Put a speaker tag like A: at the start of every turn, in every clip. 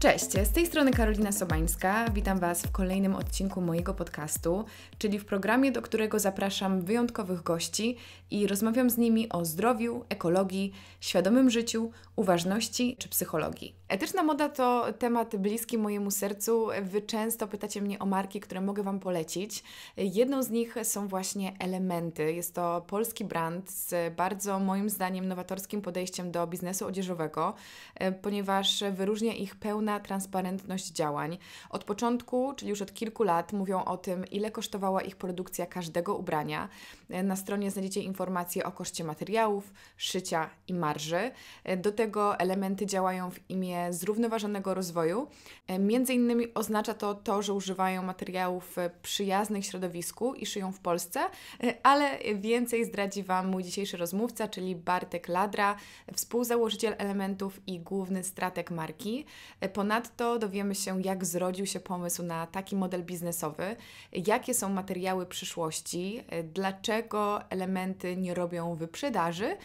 A: Cześć, z tej strony Karolina Sobańska. Witam Was w kolejnym odcinku mojego podcastu, czyli w programie, do którego zapraszam wyjątkowych gości i rozmawiam z nimi o zdrowiu, ekologii, świadomym życiu, uważności czy psychologii. Etyczna moda to temat bliski mojemu sercu. Wy często pytacie mnie o marki, które mogę Wam polecić. Jedną z nich są właśnie Elementy. Jest to polski brand z bardzo moim zdaniem nowatorskim podejściem do biznesu odzieżowego, e, ponieważ wyróżnia ich pełna transparentność działań. Od początku, czyli już od kilku lat, mówią o tym, ile kosztowała ich produkcja każdego ubrania. E, na stronie znajdziecie informacje o koszcie materiałów, szycia i marży. E, do tego elementy działają w imię zrównoważonego rozwoju. E, między innymi oznacza to to, że używają materiałów e, przyjaznych środowisku i szyją w Polsce, e, ale więcej zdradzi Wam mój dzisiejszy rozmówca, czyli Bartek Ladra, współzałożyciel Elementów i główny strateg marki. Ponadto dowiemy się, jak zrodził się pomysł na taki model biznesowy, jakie są materiały przyszłości, dlaczego elementy nie robią wyprzedaży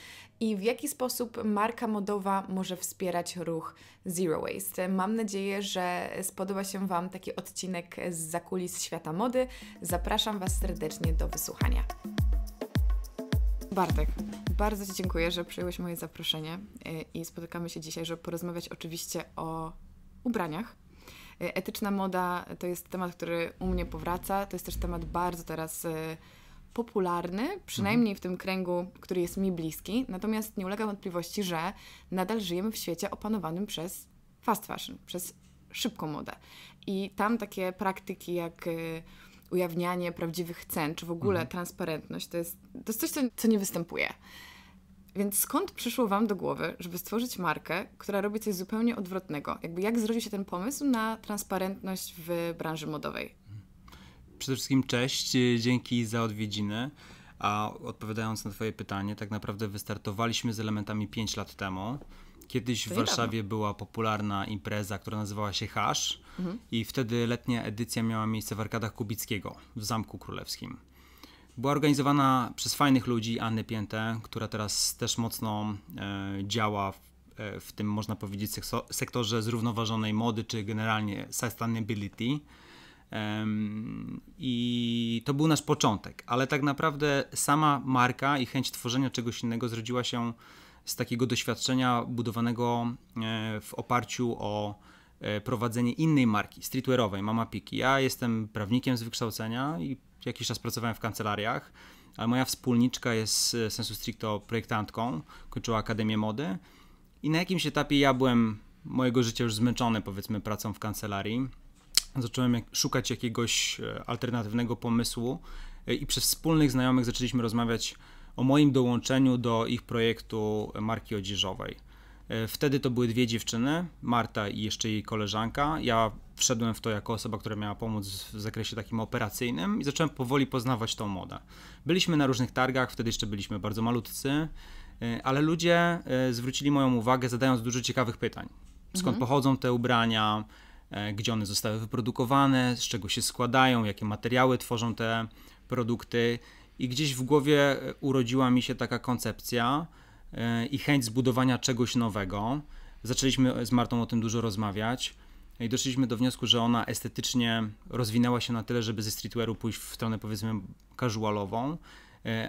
A: i w jaki sposób marka modowa może wspierać ruch Zero Waste. Mam nadzieję, że spodoba się Wam taki odcinek z zakulis świata mody. Zapraszam Was serdecznie do wysłuchania. Bartek, bardzo Ci dziękuję, że przyjąłeś moje zaproszenie y, i spotykamy się dzisiaj, żeby porozmawiać oczywiście o ubraniach. Y, etyczna moda to jest temat, który u mnie powraca. To jest też temat bardzo teraz y, popularny, przynajmniej mhm. w tym kręgu, który jest mi bliski, natomiast nie ulega wątpliwości, że nadal żyjemy w świecie opanowanym przez fast fashion, przez szybką modę. I tam takie praktyki jak y, ujawnianie prawdziwych cen, czy w ogóle mhm. transparentność, to jest, to jest coś, co, co nie występuje. Więc skąd przyszło Wam do głowy, żeby stworzyć markę, która robi coś zupełnie odwrotnego? Jakby jak zrodził się ten pomysł na transparentność w branży modowej?
B: przede wszystkim cześć, y, dzięki za odwiedziny. A odpowiadając na Twoje pytanie, tak naprawdę wystartowaliśmy z elementami 5 lat temu. Kiedyś w Warszawie dawno. była popularna impreza, która nazywała się Hasz, mhm. i wtedy letnia edycja miała miejsce w arkadach Kubickiego w Zamku Królewskim. Była organizowana przez fajnych ludzi, Anny Piętę, która teraz też mocno e, działa w, e, w, tym, można powiedzieć, sektorze zrównoważonej mody, czy generalnie sustainability. I to był nasz początek, ale tak naprawdę sama marka i chęć tworzenia czegoś innego zrodziła się z takiego doświadczenia budowanego e, w oparciu o e, prowadzenie innej marki, streetwearowej, Mama Piki. Ja jestem prawnikiem z wykształcenia i jakiś czas pracowałem w kancelariach, ale moja wspólniczka jest e, sensu stricto projektantką, kończyła Akademię Mody i na jakimś etapie ja byłem mojego życia już zmęczony powiedzmy pracą w kancelarii zacząłem szukać jakiegoś e, alternatywnego pomysłu e, i przez wspólnych znajomych zaczęliśmy rozmawiać o moim dołączeniu do ich projektu marki odzieżowej. E, wtedy to były dwie dziewczyny, Marta i jeszcze jej koleżanka. Ja wszedłem w to jako osoba, która miała pomóc w zakresie takim operacyjnym i zacząłem powoli poznawać tą modę. Byliśmy na różnych targach, wtedy jeszcze byliśmy bardzo malutcy, ale ludzie zwrócili moją uwagę zadając dużo ciekawych pytań. Skąd mhm. pochodzą te ubrania, E, gdzie one zostały wyprodukowane, z czego się składają, jakie materiały tworzą te produkty. I gdzieś w głowie e, urodziła mi się taka koncepcja e, i chęć zbudowania czegoś nowego. Zaczęliśmy z Martą o tym dużo rozmawiać no i doszliśmy do wniosku, że ona estetycznie rozwinęła się na tyle, żeby ze streetwearu pójść w stronę powiedzmy casualową,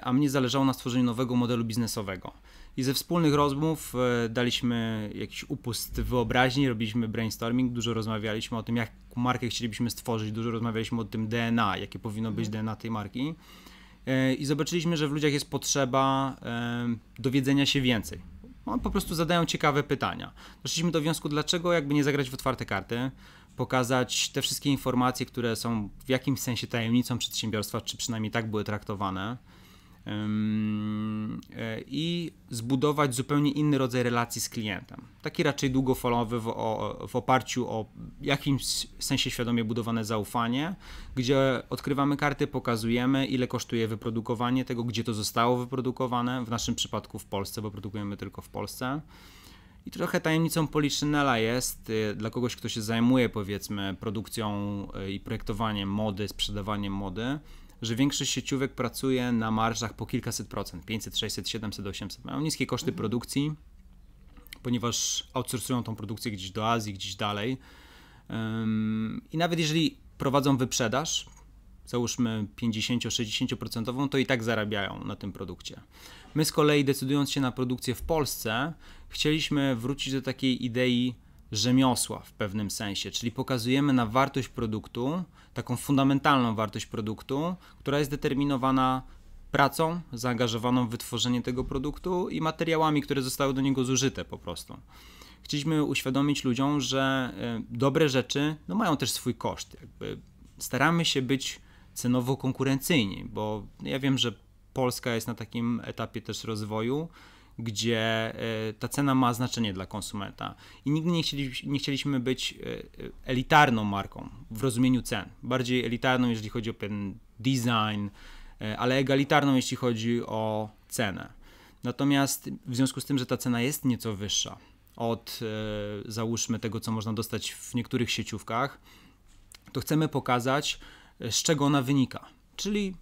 B: a mnie zależało na stworzeniu nowego modelu biznesowego i ze wspólnych rozmów e, daliśmy jakiś upust wyobraźni, robiliśmy brainstorming, dużo rozmawialiśmy o tym, jak markę chcielibyśmy stworzyć, dużo rozmawialiśmy o tym DNA, jakie powinno być mhm. DNA tej marki. E, I zobaczyliśmy, że w ludziach jest potrzeba e, dowiedzenia się więcej. On no, po prostu zadają ciekawe pytania. Doszliśmy do wniosku, dlaczego jakby nie zagrać w otwarte karty, pokazać te wszystkie informacje, które są w jakimś sensie tajemnicą przedsiębiorstwa, czy przynajmniej tak były traktowane. E, i zbudować zupełnie inny rodzaj relacji z klientem. Taki raczej długofalowy w, o, w oparciu o jakimś sensie świadomie budowane zaufanie, gdzie odkrywamy karty, pokazujemy ile kosztuje wyprodukowanie tego, gdzie to zostało wyprodukowane, w naszym przypadku w Polsce, bo produkujemy tylko w Polsce. I trochę tajemnicą Poliszynela jest y, dla kogoś, kto się zajmuje powiedzmy produkcją y, i projektowaniem mody, sprzedawaniem mody, że większość sieciówek pracuje na marżach po kilkaset procent, 500, 600, 700, 800. Mają niskie koszty mhm. produkcji, ponieważ outsourcują tą produkcję gdzieś do Azji, gdzieś dalej. Um, I nawet jeżeli prowadzą wyprzedaż, załóżmy 50-60%, to i tak zarabiają na tym produkcie. My z kolei decydując się na produkcję w Polsce, chcieliśmy wrócić do takiej idei rzemiosła w pewnym sensie, czyli pokazujemy na wartość produktu, taką fundamentalną wartość produktu, która jest determinowana pracą zaangażowaną w wytworzenie tego produktu i materiałami, które zostały do niego zużyte po prostu. Chcieliśmy uświadomić ludziom, że e, dobre rzeczy no, mają też swój koszt. Jakby staramy się być cenowo konkurencyjni, bo ja wiem, że Polska jest na takim etapie też rozwoju, gdzie e, ta cena ma znaczenie dla konsumenta. I nigdy nie, nie chcieliśmy być e, e, elitarną marką w rozumieniu cen. Bardziej elitarną, jeżeli chodzi o pewien design, ale egalitarną, jeśli chodzi o cenę. Natomiast w związku z tym, że ta cena jest nieco wyższa od załóżmy tego, co można dostać w niektórych sieciówkach, to chcemy pokazać, z czego ona wynika. Czyli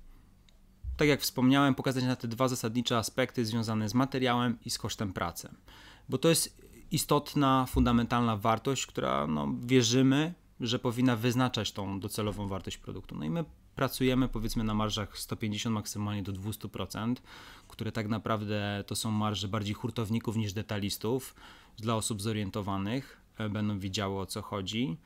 B: tak jak wspomniałem, pokazać na te dwa zasadnicze aspekty związane z materiałem i z kosztem pracy. Bo to jest istotna, fundamentalna wartość, która no, wierzymy, że powinna wyznaczać tą docelową wartość produktu. No i my pracujemy powiedzmy na marżach 150 maksymalnie do 200%, które tak naprawdę to są marże bardziej hurtowników niż detalistów. Dla osób zorientowanych e, będą widziały o co chodzi.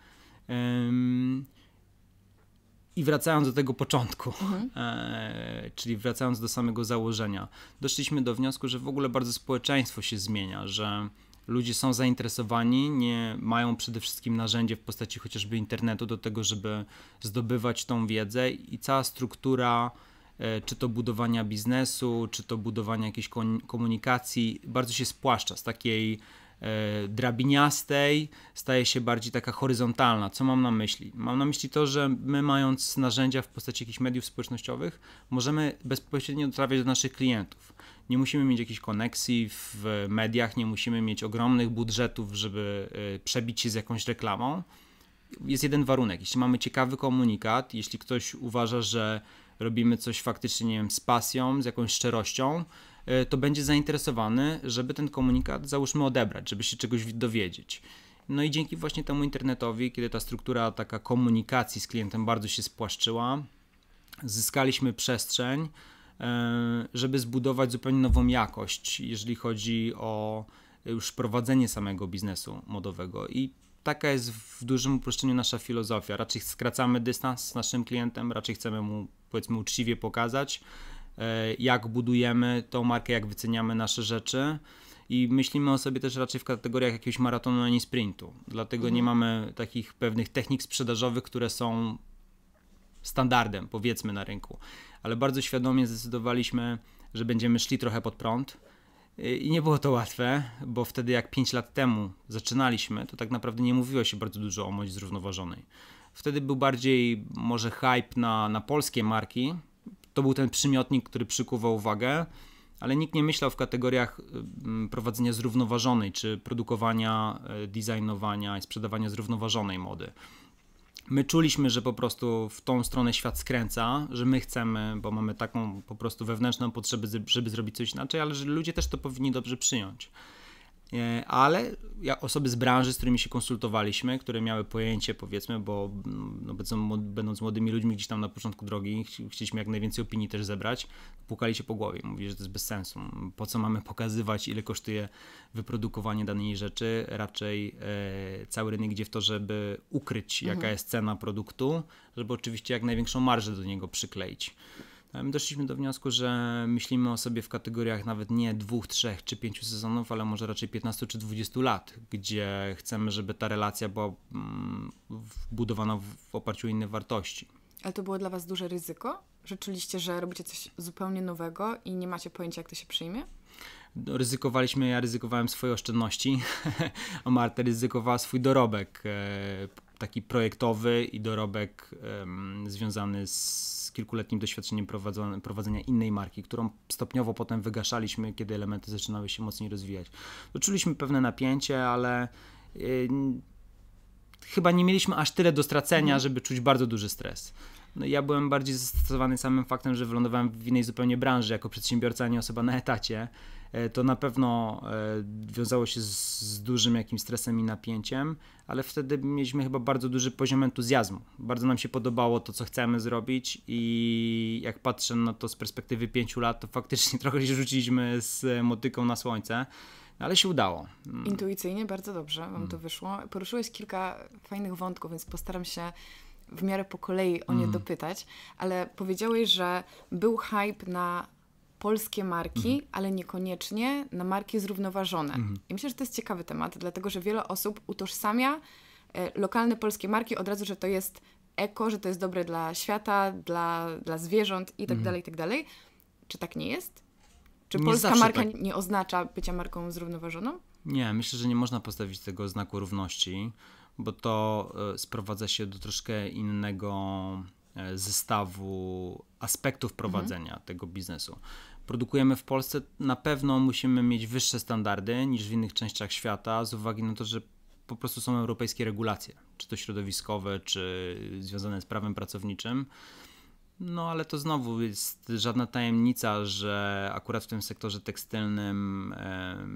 B: I wracając do tego początku, mhm. e, czyli wracając do samego założenia, doszliśmy do wniosku, że w ogóle bardzo społeczeństwo się zmienia, że ludzie są zainteresowani, nie mają przede wszystkim narzędzie w postaci chociażby internetu do tego, żeby zdobywać tą wiedzę i cała struktura e, czy to budowania biznesu, czy to budowania jakiejś komunikacji, bardzo się spłaszcza z takiej E, drabiniastej staje się bardziej taka horyzontalna. Co mam na myśli? Mam na myśli to, że my mając narzędzia w postaci jakichś mediów społecznościowych, możemy bezpośrednio trafiać do naszych klientów. Nie musimy mieć jakichś koneksji w mediach, nie musimy mieć ogromnych budżetów, żeby e, przebić się z jakąś reklamą. Jest jeden warunek. Jeśli mamy ciekawy komunikat, jeśli ktoś uważa, że robimy coś faktycznie, nie wiem, z pasją, z jakąś szczerością, E, to będzie zainteresowany, żeby ten komunikat, załóżmy, odebrać, żeby się czegoś dowiedzieć. No i dzięki właśnie temu internetowi, kiedy ta struktura taka komunikacji z klientem bardzo się spłaszczyła, zyskaliśmy przestrzeń, e, żeby zbudować zupełnie nową jakość, jeżeli chodzi o e, już prowadzenie samego biznesu modowego. I taka jest w dużym uproszczeniu nasza filozofia. Raczej skracamy dystans z naszym klientem, raczej chcemy mu powiedzmy uczciwie pokazać, E, jak budujemy tą markę, jak wyceniamy nasze rzeczy i myślimy o sobie też raczej w kategoriach jakiegoś maratonu, a nie sprintu. Dlatego mhm. nie mamy takich pewnych technik sprzedażowych, które są standardem, powiedzmy, na rynku. Ale bardzo świadomie zdecydowaliśmy, że będziemy szli trochę pod prąd. E, I nie było to łatwe, bo wtedy, jak 5 lat temu zaczynaliśmy, to tak naprawdę nie mówiło się bardzo dużo o mości zrównoważonej. Wtedy był bardziej może hype na, na polskie marki, to był ten przymiotnik, który przykuwał uwagę, ale nikt nie myślał w kategoriach y, prowadzenia zrównoważonej, czy produkowania, y, designowania i sprzedawania zrównoważonej mody. My czuliśmy, że po prostu w tą stronę świat skręca, że my chcemy, bo mamy taką po prostu wewnętrzną potrzebę, żeby zrobić coś inaczej, ale że ludzie też to powinni dobrze przyjąć. E, ale osoby z branży, z którymi się konsultowaliśmy, które miały pojęcie, powiedzmy, bo no, będąc młodymi ludźmi gdzieś tam na początku drogi, chcieliśmy jak najwięcej opinii też zebrać, pukali się po głowie, mówili, że to jest bez sensu. Po co mamy pokazywać, ile kosztuje wyprodukowanie danej rzeczy? Raczej e, cały rynek idzie w to, żeby ukryć, jaka mhm. jest cena produktu, żeby oczywiście jak największą marżę do niego przykleić. E, my doszliśmy do wniosku, że myślimy o sobie w kategoriach nawet nie dwóch, trzech czy pięciu sezonów, ale może raczej 15 czy 20 lat, gdzie chcemy, żeby ta relacja była mm, budowana w oparciu o inne wartości.
A: Ale to było dla Was duże ryzyko? Że czuliście, że robicie coś zupełnie nowego i nie macie pojęcia, jak to się przyjmie?
B: No, ryzykowaliśmy, ja ryzykowałem swoje oszczędności, a Marta ryzykowała swój dorobek. E, taki projektowy i dorobek um, związany z kilkuletnim doświadczeniem prowadzenia innej marki, którą stopniowo potem wygaszaliśmy, kiedy elementy zaczynały się mocniej rozwijać. No, czuliśmy pewne napięcie, ale y, chyba nie mieliśmy aż tyle do stracenia, mhm. żeby czuć bardzo duży stres. No, ja byłem bardziej zastosowany samym faktem, że wylądowałem w innej zupełnie branży jako przedsiębiorca, a nie osoba na etacie. E, to na pewno e, wiązało się z, dużym jakimś stresem i napięciem, ale wtedy mieliśmy chyba bardzo duży poziom entuzjazmu. Bardzo nam się podobało to, co chcemy zrobić i jak patrzę na to z perspektywy pięciu lat, to faktycznie trochę się rzuciliśmy z motyką na słońce. Ale się udało.
A: Mm. Intuicyjnie bardzo dobrze Wam mm. to wyszło. Poruszyłeś kilka fajnych wątków, więc postaram się w miarę po kolei o nie mm. dopytać, ale powiedziałeś, że był hype na polskie marki, mhm. ale niekoniecznie na marki zrównoważone. Mhm. I myślę, że to jest ciekawy temat, dlatego że wiele osób utożsamia e, lokalne polskie marki od razu, że to jest eko, że to jest dobre dla świata, dla, dla zwierząt i tak mhm. dalej, i tak dalej. Czy tak nie jest?
B: Czy nie polska marka tak.
A: nie oznacza bycia marką zrównoważoną?
B: Nie, myślę, że nie można postawić tego znaku równości, bo to e, sprowadza się do troszkę innego E, zestawu aspektów prowadzenia mhm. tego biznesu. Produkujemy w Polsce, na pewno musimy mieć wyższe standardy niż w innych częściach świata, z uwagi na to, że po prostu są europejskie regulacje, czy to środowiskowe, czy związane z prawem pracowniczym. No ale to znowu jest żadna tajemnica, że akurat w tym sektorze tekstylnym e,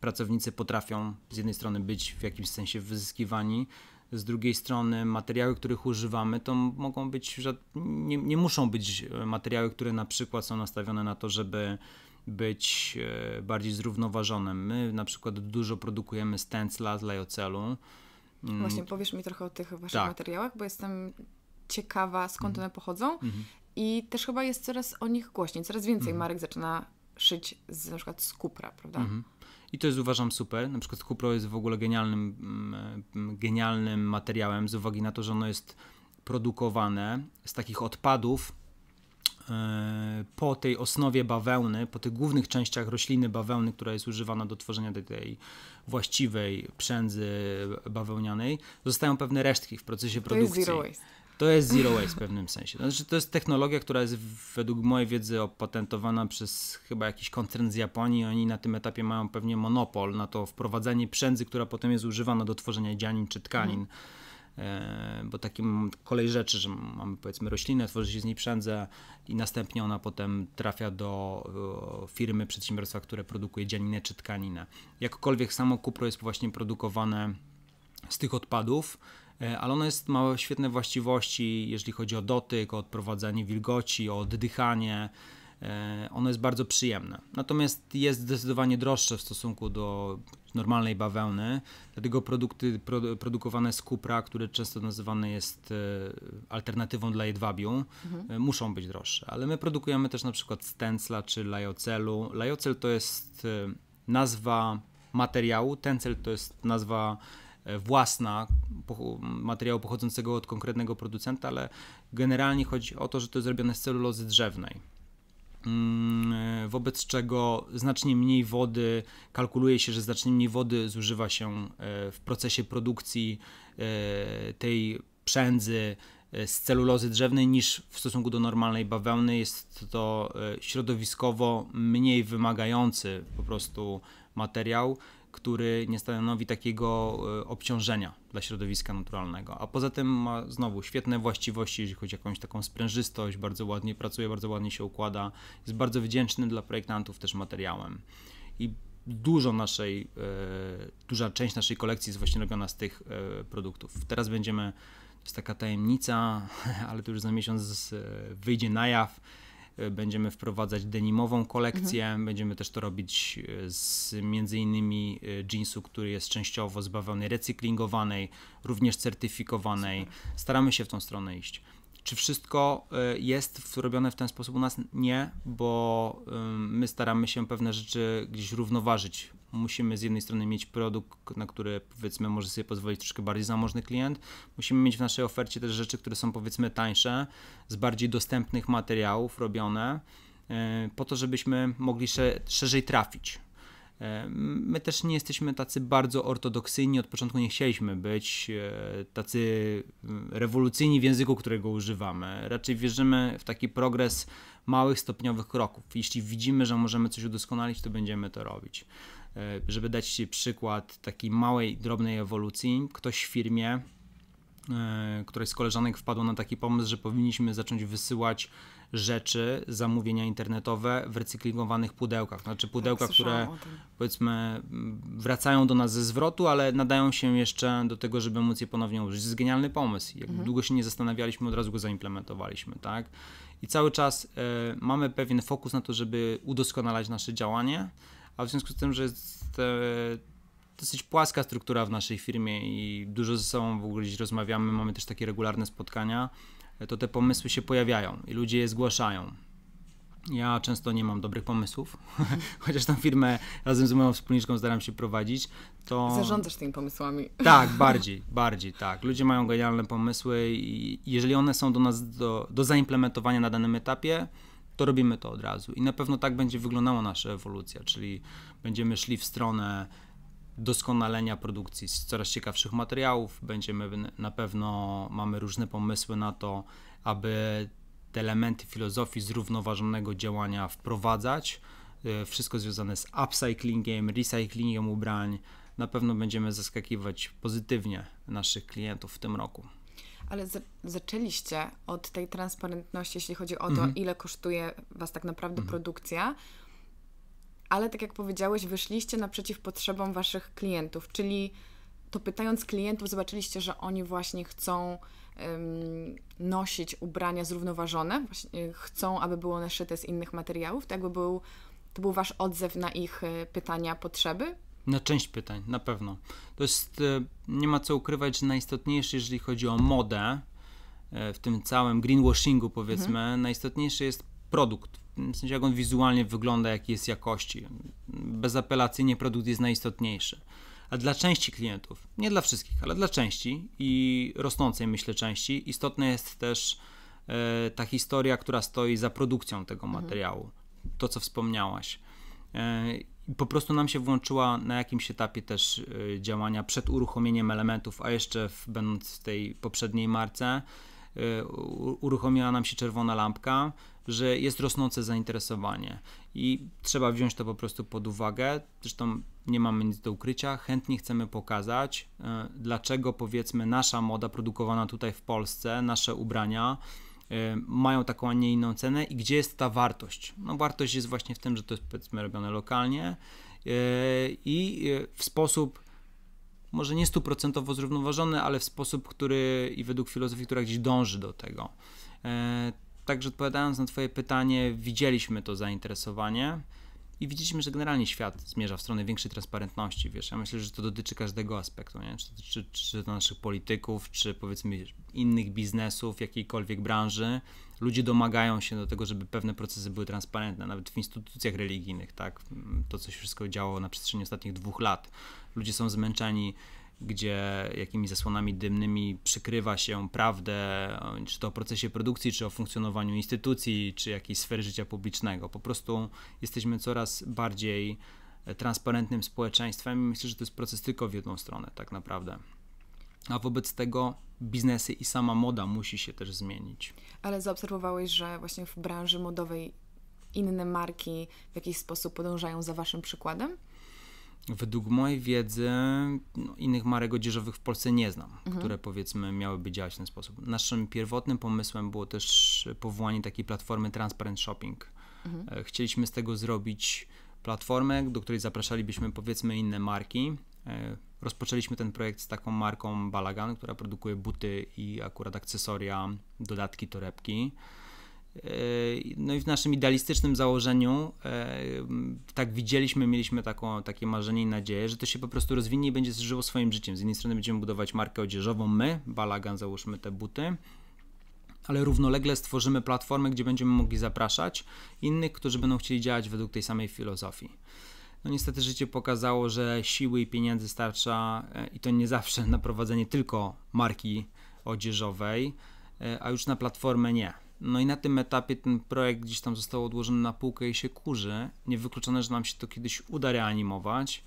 B: pracownicy potrafią z jednej strony być w jakimś sensie wyzyskiwani, z drugiej strony materiały, których używamy, to mogą być, nie, nie muszą być e, materiały, które na przykład są nastawione na to, żeby być e, bardziej zrównoważonym. My na przykład dużo produkujemy stencla z lajocelu. Mm. Właśnie,
A: powiesz mi trochę o tych waszych tak. materiałach, bo jestem ciekawa, skąd mhm. one pochodzą. Mhm. I też chyba jest coraz o nich głośniej, coraz więcej mhm. marek zaczyna szyć z, na przykład z kupra, prawda? Mhm
B: i to jest uważam super. Na przykład Kupro jest w ogóle genialnym, mm, mm, genialnym materiałem z uwagi na to, że ono jest produkowane z takich odpadów e, po tej osnowie bawełny, po tych głównych częściach rośliny bawełny, która jest używana do tworzenia tej, tej właściwej przędzy bawełnianej, zostają pewne resztki w procesie produkcji. To jest zero waste. To jest zero waste w pewnym sensie. To, znaczy, to jest technologia, która jest według mojej wiedzy opatentowana przez chyba jakiś koncern z Japonii. Oni na tym etapie mają pewnie monopol na to wprowadzanie przędzy, która potem jest używana do tworzenia dzianin czy tkanin. E, bo takim kolej rzeczy, że mamy powiedzmy roślinę, tworzy się z niej przędzę i następnie ona potem trafia do e, firmy, przedsiębiorstwa, które produkuje dzianinę czy tkaninę. Jakkolwiek samo kupro jest właśnie produkowane z tych odpadów, E, ale ono jest, ma świetne właściwości, jeżeli chodzi o dotyk, o odprowadzanie wilgoci, o oddychanie. E, ono jest bardzo przyjemne. Natomiast jest zdecydowanie droższe w stosunku do normalnej bawełny, dlatego produkty produkowane z kupra, które często nazywane jest e, alternatywą dla jedwabiu, mhm. muszą być droższe. Ale my produkujemy też na przykład stencla czy lajocelu. Lajocel to jest nazwa materiału, tencel to jest nazwa E, własna materiału pochodzącego od konkretnego producenta, ale generalnie chodzi o to, że to jest zrobione z celulozy drzewnej. Mm, e, wobec czego znacznie mniej wody, kalkuluje się, że znacznie mniej wody zużywa się e, w procesie produkcji tej przędzy z celulozy drzewnej niż w stosunku do normalnej bawełny. Jest to środowiskowo mniej wymagający po prostu materiał który nie stanowi takiego e, obciążenia dla środowiska naturalnego. A poza tym ma znowu świetne właściwości, jeżeli chodzi o jakąś taką sprężystość, bardzo ładnie pracuje, bardzo ładnie się układa. Jest bardzo wdzięczny dla projektantów też materiałem. I dużo naszej, e, duża część naszej kolekcji jest właśnie robiona z tych e, produktów. Teraz będziemy, to jest taka tajemnica, ale to już za miesiąc wyjdzie na jaw E, będziemy wprowadzać denimową kolekcję, mhm. będziemy też to robić e, z między innymi e, jeansu, który jest częściowo zbawiony recyklingowanej, również certyfikowanej. Super. Staramy się w tą stronę iść. Czy wszystko jest robione w ten sposób u nas? Nie, bo my staramy się pewne rzeczy gdzieś równoważyć musimy z jednej strony mieć produkt, na który powiedzmy może sobie pozwolić troszkę bardziej zamożny klient, musimy mieć w naszej ofercie też rzeczy, które są powiedzmy tańsze, z bardziej dostępnych materiałów robione, e, po to, żebyśmy mogli szerzej trafić. E, my też nie jesteśmy tacy bardzo ortodoksyjni, od początku nie chcieliśmy być e, tacy mm, rewolucyjni w języku, którego używamy. Raczej wierzymy w taki progres małych, stopniowych kroków. Jeśli widzimy, że możemy coś udoskonalić, to będziemy to robić. E, żeby dać Ci przykład takiej małej, drobnej ewolucji, ktoś w firmie, e, któraś z koleżanek wpadła na taki pomysł, że powinniśmy zacząć wysyłać rzeczy, zamówienia internetowe w recyklingowanych pudełkach. Znaczy pudełka, tak, które powiedzmy mm, wracają do nas ze zwrotu, ale nadają się jeszcze do tego, żeby móc je ponownie użyć. To jest genialny pomysł. Jak mhm. długo się nie zastanawialiśmy, od razu go zaimplementowaliśmy, tak? I cały czas y, mamy pewien fokus na to, żeby udoskonalać nasze działanie, a w związku z tym, że jest e, dosyć płaska struktura w naszej firmie i dużo ze sobą w ogóle gdzieś rozmawiamy, mamy też takie regularne spotkania, e, to te pomysły się pojawiają i ludzie je zgłaszają. Ja często nie mam dobrych pomysłów, chociaż tam firmę razem z moją wspólniczką staram się prowadzić, to... Zarządzasz
A: tymi pomysłami. Tak, bardziej,
B: bardziej, tak. Ludzie mają genialne pomysły i jeżeli one są do nas do, do zaimplementowania na danym etapie, to robimy to od razu. I na pewno tak będzie wyglądała nasza ewolucja, czyli będziemy szli w stronę doskonalenia produkcji z coraz ciekawszych materiałów. Będziemy na pewno mamy różne pomysły na to, aby te elementy filozofii zrównoważonego działania wprowadzać. E, wszystko związane z upcyclingiem, recyclingiem ubrań. Na pewno będziemy zaskakiwać pozytywnie naszych klientów w tym roku.
A: Ale za zaczęliście od tej transparentności, jeśli chodzi o to, mhm. ile kosztuje Was tak naprawdę mhm. produkcja, ale tak jak powiedziałeś, wyszliście naprzeciw potrzebom Waszych klientów, czyli to pytając klientów, zobaczyliście, że oni właśnie chcą ym, nosić ubrania zrównoważone, chcą, aby było one szyte z innych materiałów, tak by był, to był Wasz odzew na ich e, pytania, potrzeby,
B: na część pytań, na pewno. To jest, e, nie ma co ukrywać, że najistotniejsze, jeżeli chodzi o modę, e, w tym całym greenwashingu, powiedzmy, mhm. najistotniejszy jest produkt. W sensie, jak on wizualnie wygląda, jaki jest jakości. Bezapelacyjnie produkt jest najistotniejszy. A dla części klientów, nie dla wszystkich, ale dla części i rosnącej, myślę, części, istotna jest też e, ta historia, która stoi za produkcją tego mhm. materiału. To, co wspomniałaś. E, po prostu nam się włączyła na jakimś etapie też y, działania przed uruchomieniem elementów, a jeszcze w, będąc w tej poprzedniej marce, y, uruchomiła nam się czerwona lampka, że jest rosnące zainteresowanie i trzeba wziąć to po prostu pod uwagę. Zresztą nie mamy nic do ukrycia, chętnie chcemy pokazać, y, dlaczego powiedzmy nasza moda produkowana tutaj w Polsce, nasze ubrania, Y, mają taką, a nie inną cenę i gdzie jest ta wartość. No wartość jest właśnie w tym, że to jest powiedzmy robione lokalnie y, i y, w sposób może nie stuprocentowo zrównoważony, ale w sposób, który i według filozofii, która gdzieś dąży do tego. Także odpowiadając na Twoje pytanie, widzieliśmy to zainteresowanie i widzieliśmy, że generalnie świat zmierza w stronę większej transparentności, wiesz, ja myślę, że to dotyczy każdego aspektu, nie? Czy, czy, czy to naszych polityków, czy powiedzmy innych biznesów, jakiejkolwiek branży, ludzie domagają się do tego, żeby pewne procesy były transparentne, nawet w instytucjach religijnych, tak, to co się wszystko działo na przestrzeni ostatnich dwóch lat, ludzie są zmęczeni gdzie jakimiś zasłonami dymnymi przykrywa się prawdę, czy to o procesie produkcji, czy o funkcjonowaniu instytucji, czy jakiejś sfery życia publicznego. Po prostu jesteśmy coraz bardziej e, transparentnym społeczeństwem i myślę, że to jest proces tylko w jedną stronę, tak naprawdę. A wobec tego biznesy i sama moda musi się też zmienić.
A: Ale zaobserwowałeś, że właśnie w branży modowej inne marki w jakiś sposób podążają za waszym przykładem?
B: Według mojej wiedzy no, innych marek odzieżowych w Polsce nie znam, mhm. które powiedzmy miałyby działać w ten sposób. Naszym pierwotnym pomysłem było też powołanie takiej platformy Transparent Shopping. Mhm. E, chcieliśmy z tego zrobić platformę, do której zapraszalibyśmy powiedzmy inne marki. E, rozpoczęliśmy ten projekt z taką marką Balagan, która produkuje buty i akurat akcesoria, dodatki, torebki. E, no i w naszym idealistycznym założeniu e, tak widzieliśmy, mieliśmy taką, takie marzenie i nadzieję, że to się po prostu rozwinie i będzie żyło swoim życiem. Z jednej strony będziemy budować markę odzieżową, my, Balagan, załóżmy te buty, ale równolegle stworzymy platformę, gdzie będziemy mogli zapraszać innych, którzy będą chcieli działać według tej samej filozofii. No niestety życie pokazało, że siły i pieniędzy starcza e, i to nie zawsze na prowadzenie tylko marki odzieżowej, a już na platformę nie. No i na tym etapie ten projekt gdzieś tam został odłożony na półkę i się kurzy. Niewykluczone, że nam się to kiedyś uda reanimować,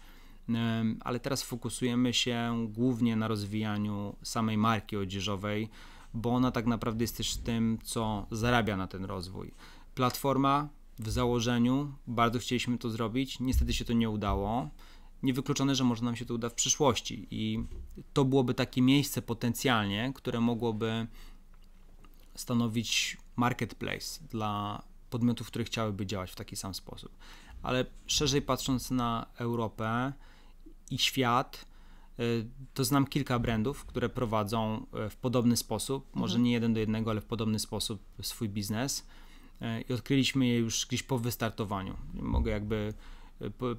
B: ale teraz fokusujemy się głównie na rozwijaniu samej marki odzieżowej, bo ona tak naprawdę jest też tym, co zarabia na ten rozwój. Platforma w założeniu, bardzo chcieliśmy to zrobić, niestety się to nie udało. Niewykluczone, że może nam się to uda w przyszłości i to byłoby takie miejsce potencjalnie, które mogłoby stanowić marketplace dla podmiotów, które chciałyby działać w taki sam sposób. Ale szerzej patrząc na Europę i świat, y, to znam kilka brandów, które prowadzą y, w podobny sposób, może mhm. nie jeden do jednego, ale w podobny sposób swój biznes. Y, I odkryliśmy je już gdzieś po wystartowaniu. Mogę jakby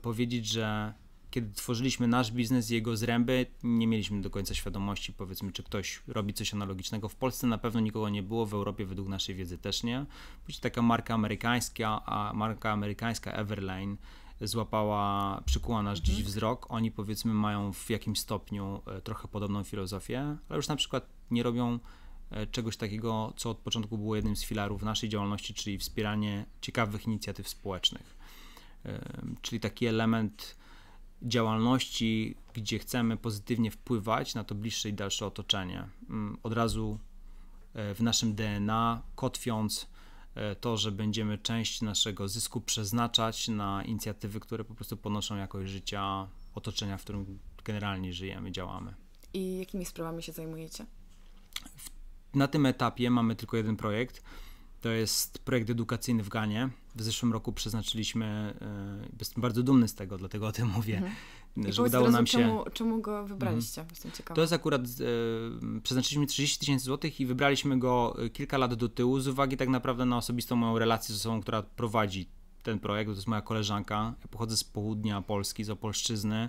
B: powiedzieć, że kiedy tworzyliśmy nasz biznes i jego zręby, nie mieliśmy do końca świadomości, powiedzmy, czy ktoś robi coś analogicznego. W Polsce na pewno nikogo nie było, w Europie według naszej wiedzy też nie. Później taka marka amerykańska, a marka amerykańska Everlane złapała, przykuła nasz mhm. dziś wzrok. Oni powiedzmy mają w jakimś stopniu e, trochę podobną filozofię, ale już na przykład nie robią e, czegoś takiego, co od początku było jednym z filarów naszej działalności, czyli wspieranie ciekawych inicjatyw społecznych. Czyli taki element działalności, gdzie chcemy pozytywnie wpływać na to bliższe i dalsze otoczenie. Mm, od razu e, w naszym DNA, kotwiąc e, to, że będziemy część naszego zysku przeznaczać na inicjatywy, które po prostu ponoszą jakość życia otoczenia, w którym generalnie żyjemy, działamy.
A: I jakimi sprawami się zajmujecie?
B: na tym etapie mamy tylko jeden projekt. To jest projekt edukacyjny w Ganie w zeszłym roku przeznaczyliśmy, e, jestem bardzo dumny z tego, dlatego o tym mówię, mhm. że udało nam się... Czemu, czemu go wybraliście? Mhm. Jestem ciekawa. To jest akurat, e, przeznaczyliśmy 30 tysięcy złotych i wybraliśmy go e, kilka lat do tyłu z uwagi tak naprawdę na osobistą moją relację z osobą, która prowadzi ten projekt, to jest moja koleżanka, ja pochodzę z południa Polski, z Opolszczyzny,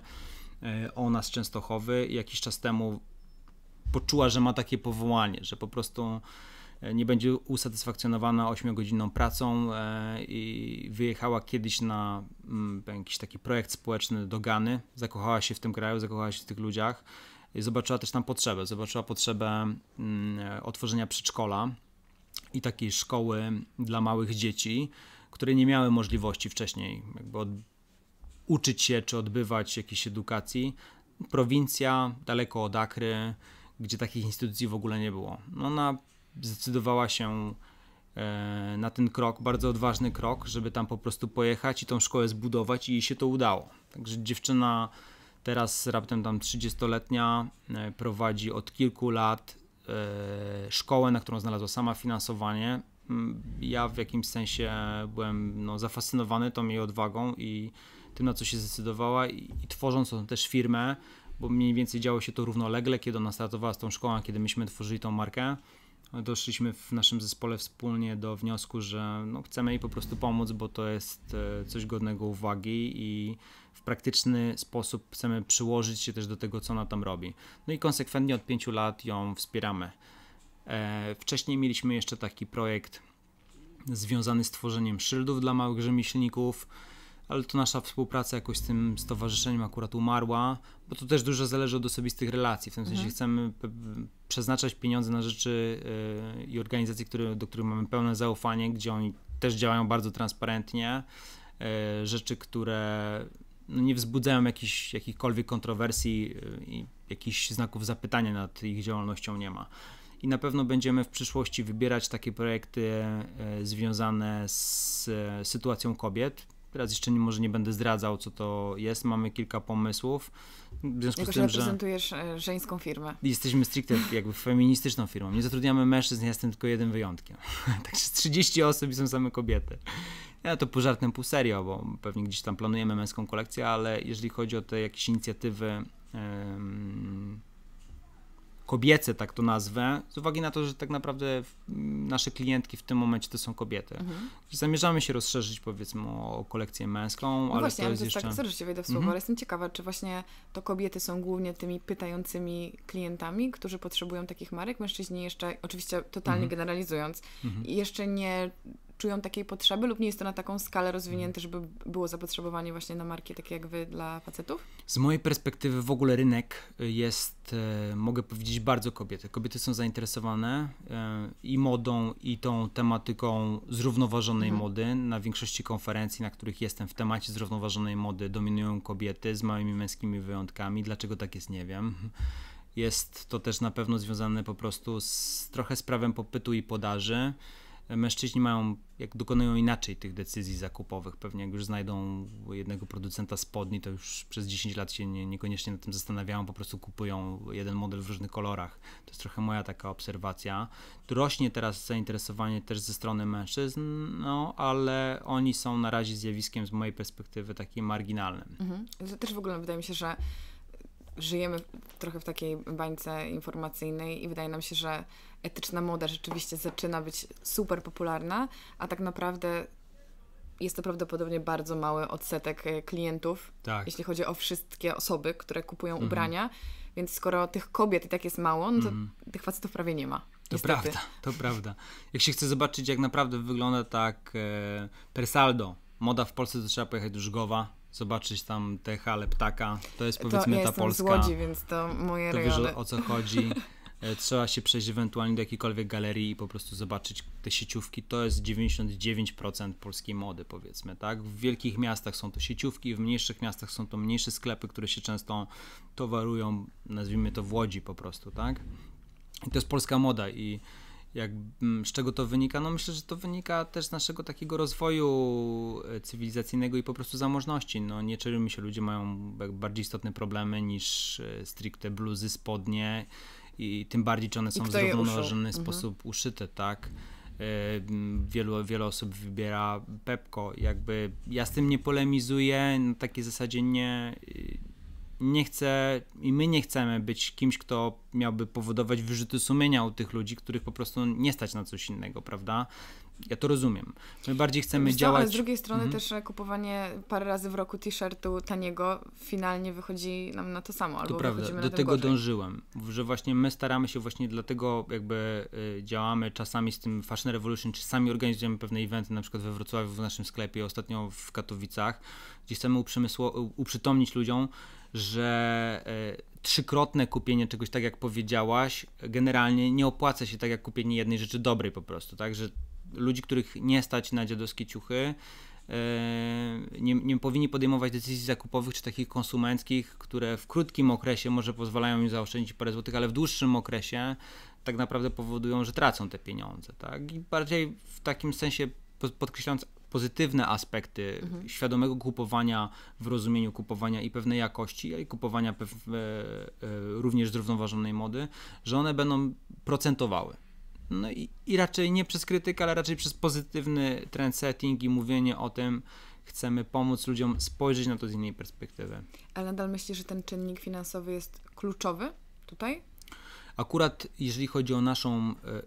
B: ona z Częstochowy i jakiś czas temu poczuła, że ma takie powołanie, że po prostu E, nie będzie usatysfakcjonowana 8-godzinną pracą e, i wyjechała kiedyś na mm, jakiś taki projekt społeczny do Gany, zakochała się w tym kraju, zakochała się w tych ludziach i zobaczyła też tam potrzebę, zobaczyła potrzebę mm, e, otworzenia przedszkola i takiej szkoły dla małych dzieci, które nie miały możliwości wcześniej jakby od, uczyć się czy odbywać jakiejś edukacji. Prowincja daleko od Akry, gdzie takich instytucji w ogóle nie było. No, na zdecydowała się e, na ten krok, bardzo odważny krok, żeby tam po prostu pojechać i tą szkołę zbudować i jej się to udało. Także dziewczyna teraz raptem tam 30-letnia e, prowadzi od kilku lat e, szkołę, na którą znalazła sama finansowanie. Mm, ja w jakimś sensie byłem no, zafascynowany tą jej odwagą i tym, na co się zdecydowała i, i tworząc tą też firmę, bo mniej więcej działo się to równolegle, kiedy ona startowała z tą szkołą, kiedy myśmy tworzyli tą markę doszliśmy w naszym zespole wspólnie do wniosku, że no, chcemy jej po prostu pomóc, bo to jest e, coś godnego uwagi i w praktyczny sposób chcemy przyłożyć się też do tego, co ona tam robi. No i konsekwentnie od pięciu lat ją wspieramy. E, wcześniej mieliśmy jeszcze taki projekt związany z tworzeniem szyldów dla małych rzemieślników ale to nasza współpraca jakoś z tym stowarzyszeniem akurat umarła, bo to też dużo zależy od osobistych relacji. W tym sensie mhm. chcemy przeznaczać pieniądze na rzeczy e, i organizacje, które, do których mamy pełne zaufanie, gdzie oni też działają bardzo transparentnie. E, rzeczy, które no, nie wzbudzają jakich, jakichkolwiek kontrowersji e, i jakichś znaków zapytania nad ich działalnością nie ma. I na pewno będziemy w przyszłości wybierać takie projekty związane z sytuacją kobiet, Teraz jeszcze nie, może nie będę zdradzał, co to jest. Mamy kilka pomysłów. W związku Jakoś z tym, reprezentujesz
A: że żeńską firmę. Jesteśmy stricte
B: jakby feministyczną firmą. Nie zatrudniamy mężczyzn, ja jestem tylko jednym wyjątkiem. Także 30 osób i są same kobiety. Ja to po żartem, pół serio, bo pewnie gdzieś tam planujemy męską kolekcję, ale jeżeli chodzi o te jakieś inicjatywy kobiece, tak to nazwę, z uwagi na to, że tak naprawdę nasze klientki w tym momencie to są kobiety. Mhm. Zamierzamy się rozszerzyć powiedzmy o kolekcję męską, no ale właśnie, to jest, to tak jeszcze... tak, się wejdę w słowo, mhm. ale
A: jestem ciekawa, czy właśnie to kobiety są głównie tymi pytającymi klientami, którzy potrzebują takich marek, mężczyźni jeszcze, oczywiście totalnie mhm. generalizując, mhm. jeszcze nie czują takiej potrzeby lub nie jest to na taką skalę rozwinięte, mhm. żeby było zapotrzebowanie właśnie na marki takie jak wy dla facetów?
B: Z mojej perspektywy w ogóle rynek y, jest, e, mogę powiedzieć, bardzo kobiety. Kobiety są zainteresowane e, i modą, i tą tematyką zrównoważonej mhm. mody. Na większości konferencji, na których jestem w temacie zrównoważonej mody, dominują kobiety z małymi męskimi wyjątkami. Dlaczego tak jest, nie wiem. Jest to też na pewno związane po prostu z trochę z prawem popytu i podaży mężczyźni mają, jak dokonują inaczej tych decyzji zakupowych, pewnie jak już znajdą jednego producenta spodni, to już przez 10 lat się nie, niekoniecznie nad tym zastanawiają, po prostu kupują jeden model w różnych kolorach. To jest trochę moja taka obserwacja. Tu rośnie teraz zainteresowanie też ze strony mężczyzn, no ale oni są na razie zjawiskiem z mojej perspektywy takim marginalnym.
A: Mhm. To też w ogóle wydaje mi się, że żyjemy trochę w takiej bańce informacyjnej i wydaje nam się, że etyczna moda rzeczywiście zaczyna być super popularna, a tak naprawdę jest to prawdopodobnie bardzo mały odsetek e, klientów, tak. jeśli chodzi o wszystkie osoby, które kupują mhm. ubrania. Więc skoro tych kobiet i tak jest mało, no to mhm. tych facetów prawie nie ma. To niestety. prawda,
B: to prawda. Jak się chce zobaczyć, jak naprawdę wygląda tak e, Persaldo, moda w Polsce, to trzeba pojechać do Żgowa, zobaczyć tam te hale ptaka. To jest powiedzmy to ja ta Polska. z Łodzi,
A: więc to moje to rejony. wiesz o co chodzi.
B: E, trzeba się przejść ewentualnie do jakiejkolwiek galerii i po prostu zobaczyć te sieciówki. To jest 99% polskiej mody, powiedzmy, tak? W wielkich miastach są to sieciówki, w mniejszych miastach są to mniejsze sklepy, które się często towarują, nazwijmy to w Łodzi po prostu, tak? I to jest polska moda i jak, mm, z czego to wynika? No myślę, że to wynika też z naszego takiego rozwoju e, cywilizacyjnego i po prostu zamożności. No nie czerujmy się, ludzie mają bardziej istotne problemy niż e, stricte bluzy, spodnie, i tym bardziej, czy one są w zrównoważony mhm. sposób mhm. uszyte, tak? wielu, wiele osób wybiera Pepko. Jakby ja z tym nie polemizuję, na takiej zasadzie nie, y, nie chcę i my nie chcemy być kimś, kto miałby powodować wyrzuty sumienia u tych ludzi, których po prostu nie stać na coś innego, prawda? ja to rozumiem. My bardziej chcemy działać. Ale z drugiej strony mhm.
A: też kupowanie parę razy w roku t-shirtu taniego finalnie wychodzi nam na to samo. Albo to prawda, do tego gorzej. dążyłem,
B: że właśnie my staramy się właśnie dlatego jakby y, działamy czasami z tym Fashion Revolution, czy sami organizujemy pewne eventy, na przykład we Wrocławiu w naszym sklepie, ostatnio w Katowicach, gdzie chcemy uprzytomnić ludziom, że y, trzykrotne kupienie czegoś tak jak powiedziałaś, generalnie nie opłaca się tak jak kupienie jednej rzeczy dobrej po prostu, tak, że ludzi, których nie stać na dziadowskie ciuchy, e, nie, nie powinni podejmować decyzji zakupowych czy takich konsumenckich, które w krótkim okresie może pozwalają im zaoszczędzić parę złotych, ale w dłuższym okresie tak naprawdę powodują, że tracą te pieniądze. Tak? I bardziej w takim sensie podkreślając pozytywne aspekty mhm. świadomego kupowania w rozumieniu kupowania i pewnej jakości, i kupowania e, e, również zrównoważonej mody, że one będą procentowały. No i, i raczej nie przez krytykę, ale raczej przez pozytywny trend setting i mówienie o tym, chcemy pomóc ludziom spojrzeć na to z innej perspektywy.
A: Ale nadal myślisz, że ten czynnik finansowy jest kluczowy tutaj?
B: Akurat jeżeli chodzi o naszą e,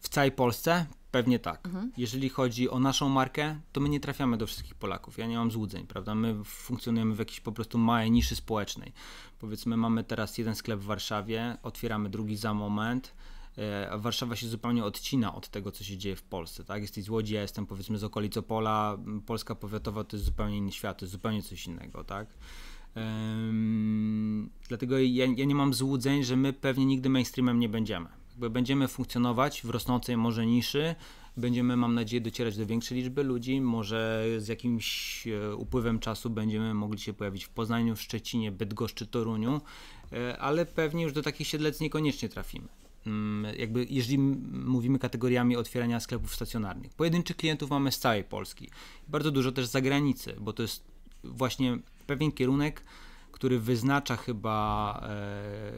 B: w całej Polsce, pewnie tak. Mhm. Jeżeli chodzi o naszą markę, to my nie trafiamy do wszystkich Polaków. Ja nie mam złudzeń, prawda? My funkcjonujemy w jakiejś po prostu małej niszy społecznej. Powiedzmy, mamy teraz jeden sklep w Warszawie, otwieramy drugi za moment E, Warszawa się zupełnie odcina od tego, co się dzieje w Polsce, tak? Jesteś z Łodzi, ja jestem powiedzmy z okolic Opola, Polska powiatowa to jest zupełnie inny świat, to jest zupełnie coś innego, tak? Um, dlatego ja, ja, nie mam złudzeń, że my pewnie nigdy mainstreamem nie będziemy. Jakby będziemy funkcjonować w rosnącej może niszy, będziemy, mam nadzieję, docierać do większej liczby ludzi, może z jakimś e, upływem czasu będziemy mogli się pojawić w Poznaniu, w Szczecinie, Bydgoszczy, Toruniu, e, ale pewnie już do takich siedlec niekoniecznie trafimy. Mm, jakby jeżeli mówimy kategoriami otwierania sklepów stacjonarnych. Pojedynczych klientów mamy z całej Polski. Bardzo dużo też z zagranicy, bo to jest właśnie pewien kierunek, który wyznacza chyba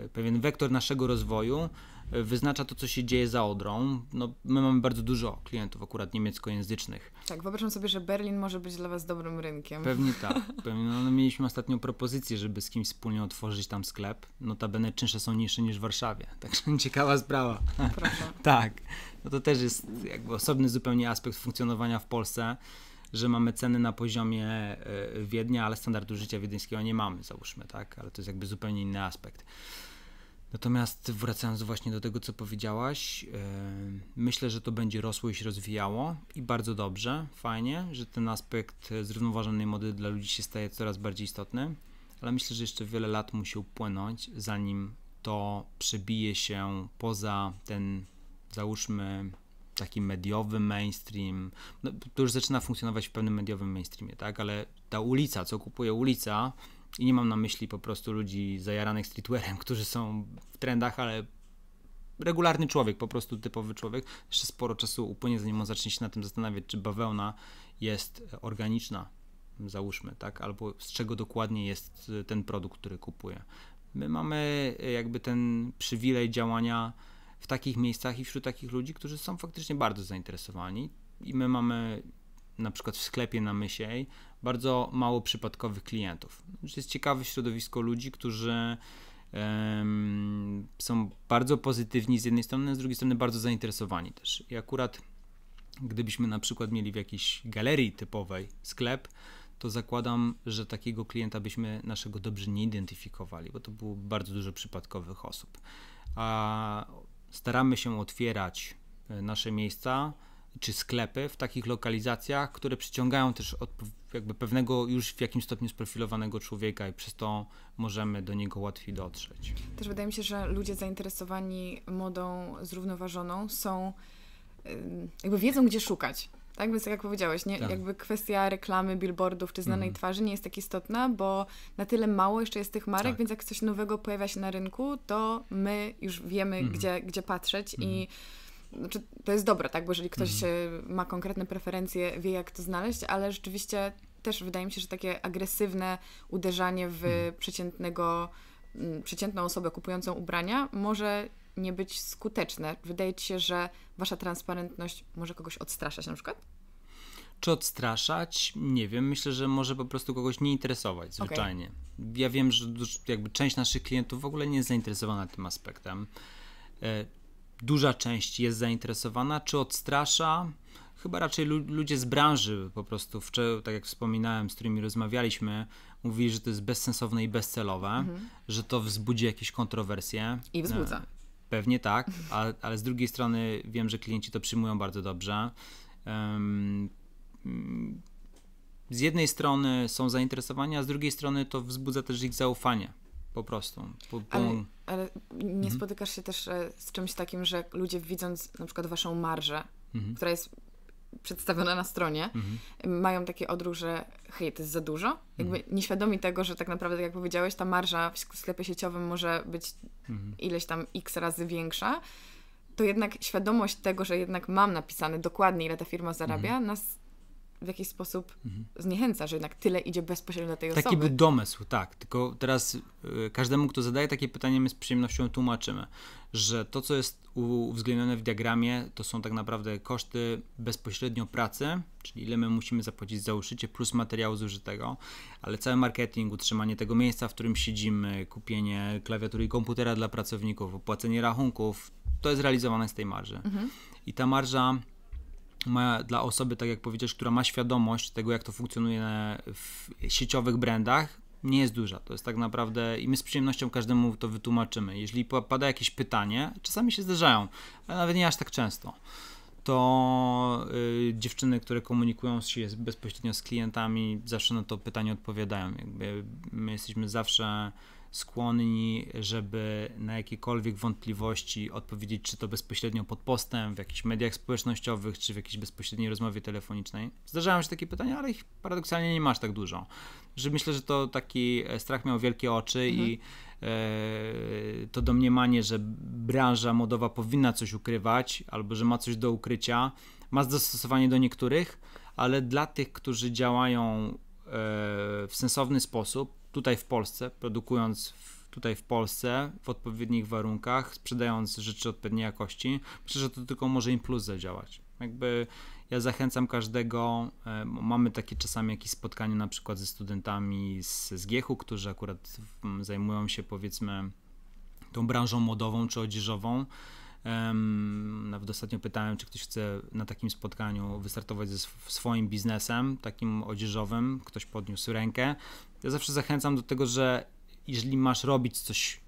B: e, pewien wektor naszego rozwoju, wyznacza to, co się dzieje za Odrą. No, my mamy bardzo dużo klientów akurat niemieckojęzycznych.
A: Tak, wyobrażam sobie, że Berlin może być dla Was dobrym rynkiem. Pewnie tak.
B: Pewnie, no, no, mieliśmy ostatnią propozycję, żeby z kimś wspólnie otworzyć tam sklep. Notabene czynsze są niższe niż w Warszawie, także ciekawa sprawa. Proszę. tak. No to też jest jakby osobny zupełnie aspekt funkcjonowania w Polsce że mamy ceny na poziomie e, Wiednia, ale standardu życia wiedeńskiego nie mamy, załóżmy, tak? Ale to jest jakby zupełnie inny aspekt. Natomiast wracając właśnie do tego, co powiedziałaś, yy, myślę, że to będzie rosło i się rozwijało i bardzo dobrze, fajnie, że ten aspekt zrównoważonej mody dla ludzi się staje coraz bardziej istotny, ale myślę, że jeszcze wiele lat musi upłynąć, zanim to przebije się poza ten, załóżmy, taki mediowy mainstream. No, to już zaczyna funkcjonować w pewnym mediowym mainstreamie, tak? Ale ta ulica, co kupuje ulica, i nie mam na myśli po prostu ludzi zajaranych streetwearem, którzy są w trendach, ale regularny człowiek, po prostu typowy człowiek. Jeszcze sporo czasu upłynie, zanim on zacznie się na tym zastanawiać, czy bawełna jest organiczna, załóżmy, tak, albo z czego dokładnie jest y, ten produkt, który kupuje. My mamy y, jakby ten przywilej działania w takich miejscach i wśród takich ludzi, którzy są faktycznie bardzo zainteresowani i my mamy na przykład w sklepie na Mysiej, bardzo mało przypadkowych klientów. To jest ciekawe środowisko ludzi, którzy um, są bardzo pozytywni z jednej strony, a z drugiej strony bardzo zainteresowani też. I akurat gdybyśmy na przykład mieli w jakiejś galerii typowej sklep, to zakładam, że takiego klienta byśmy naszego dobrze nie identyfikowali, bo to było bardzo dużo przypadkowych osób. A staramy się otwierać e, nasze miejsca czy sklepy w takich lokalizacjach, które przyciągają też od jakby pewnego już w jakimś stopniu sprofilowanego człowieka i przez to możemy do niego łatwiej dotrzeć.
A: Też wydaje mi się, że ludzie zainteresowani modą zrównoważoną są jakby wiedzą, gdzie szukać. Tak, więc tak jak powiedziałeś, nie? Tak. jakby kwestia reklamy, billboardów czy znanej mm. twarzy nie jest tak istotna, bo na tyle mało jeszcze jest tych marek, tak. więc jak coś nowego pojawia się na rynku, to my już wiemy, mm. gdzie, gdzie patrzeć mm. i mhm znaczy, to jest dobre, tak? Bo jeżeli ktoś mhm. ma konkretne preferencje, wie jak to znaleźć, ale rzeczywiście też wydaje mi się, że takie agresywne uderzanie w mhm. przeciętnego, mm, przeciętną osobę kupującą ubrania może nie być skuteczne. Wydaje ci się, że wasza transparentność może kogoś odstraszać na przykład?
B: Czy odstraszać? Nie wiem. Myślę, że może po prostu kogoś nie interesować zwyczajnie. Okay. Ja wiem, że jakby część naszych klientów w ogóle nie jest zainteresowana tym aspektem e, duża część jest zainteresowana, czy odstrasza? Chyba raczej ludzie z branży po prostu, tak jak wspominałem, z którymi rozmawialiśmy, mówili, że to jest bezsensowne i bezcelowe, mhm. że to wzbudzi jakieś kontrowersje. I wzbudza. E, pewnie tak, ale, z drugiej strony wiem, że klienci to przyjmują bardzo dobrze. z jednej strony są zainteresowani, a z drugiej strony to wzbudza też ich zaufanie. Po prostu. Ale,
A: ale, nie mhm. spotykasz się też e, z czymś takim, że ludzie widząc na przykład waszą marżę, mhm. która jest przedstawiona na stronie, mhm. mają takie odruch, że hej, to jest za dużo. Jakby mhm. nieświadomi tego, że tak naprawdę, jak powiedziałeś, ta marża w sklepie sieciowym może być mhm. ileś tam x razy większa, to jednak świadomość tego, że jednak mam napisane dokładnie, ile ta firma zarabia, mhm. nas w jakiś sposób mhm. zniechęca, że jednak tyle idzie bezpośrednio do tej Taki osoby. Taki był
B: domysł, tak. Tylko teraz y, każdemu, kto zadaje takie pytanie, my z przyjemnością tłumaczymy, że to, co jest uwzględnione w diagramie, to są tak naprawdę koszty bezpośrednio pracy, czyli ile my musimy zapłacić za uszycie, plus materiału zużytego, ale cały marketing, utrzymanie tego miejsca, w którym siedzimy, kupienie klawiatury i komputera dla pracowników, opłacenie rachunków, to jest realizowane z tej marży. Mhm. I ta marża ma, dla osoby, tak jak powiedziałeś, która ma świadomość tego, jak to funkcjonuje w sieciowych brandach, nie jest duża. To jest tak naprawdę i my z przyjemnością każdemu to wytłumaczymy. Jeżeli pada jakieś pytanie, czasami się zdarzają, ale nawet nie aż tak często, to yy, dziewczyny, które komunikują się bezpośrednio z klientami, zawsze na to pytanie odpowiadają. Jakby my jesteśmy zawsze skłonni, żeby na jakiekolwiek wątpliwości odpowiedzieć, czy to bezpośrednio pod postem, w jakichś mediach społecznościowych, czy w jakiejś bezpośredniej rozmowie telefonicznej. Zdarzają się takie pytania, ale ich paradoksalnie nie masz tak dużo. Że myślę, że to taki e, strach miał wielkie oczy mhm. i e, to domniemanie, że branża modowa powinna coś ukrywać albo że ma coś do ukrycia, ma zastosowanie do niektórych, ale dla tych, którzy działają e, w sensowny sposób, tutaj w Polsce, produkując w, tutaj w Polsce w odpowiednich warunkach, sprzedając rzeczy odpowiedniej jakości, myślę, że to tylko może im plus zadziałać. Jakby ja zachęcam każdego, e, mamy takie czasami jakieś spotkanie na przykład ze studentami z, z Giechu, którzy akurat zajmują się powiedzmy tą branżą modową czy odzieżową, nawet ostatnio pytałem, czy ktoś chce na takim spotkaniu wystartować ze swoim biznesem, takim odzieżowym. Ktoś podniósł rękę. Ja zawsze zachęcam do tego, że jeżeli masz robić coś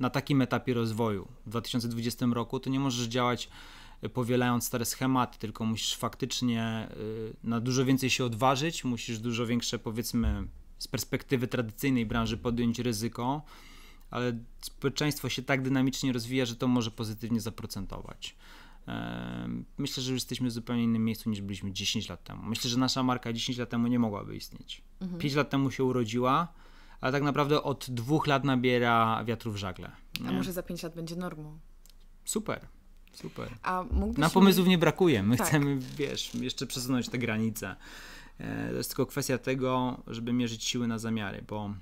B: na takim etapie rozwoju w 2020 roku, to nie możesz działać e, powielając stare schematy, tylko musisz faktycznie e, na dużo więcej się odważyć, musisz dużo większe, powiedzmy, z perspektywy tradycyjnej branży podjąć ryzyko ale społeczeństwo się tak dynamicznie rozwija, że to może pozytywnie zaprocentować. Myślę, że już jesteśmy w zupełnie innym miejscu niż byliśmy 10 lat temu. Myślę, że nasza marka 10 lat temu nie mogłaby istnieć. Mhm. 5 lat temu się urodziła, ale tak naprawdę od dwóch lat nabiera wiatru w żagle. Nie? A może za
A: 5 lat będzie normą.
B: Super. Super. A mógłbyś Na pomysłów nie brakuje. My tak. chcemy, wiesz, jeszcze przesunąć te granice. E, to jest tylko kwestia tego, żeby mierzyć siły na zamiary, bo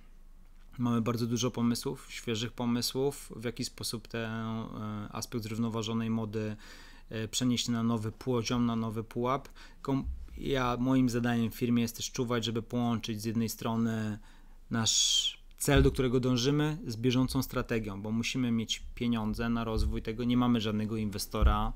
B: Mamy bardzo dużo pomysłów, świeżych pomysłów, w jaki sposób ten e, aspekt zrównoważonej mody e, przenieść na nowy poziom, na nowy pułap. Ja moim zadaniem w firmie jest też czuwać, żeby połączyć z jednej strony nasz cel, do którego dążymy, z bieżącą strategią, bo musimy mieć pieniądze na rozwój tego. Nie mamy żadnego inwestora,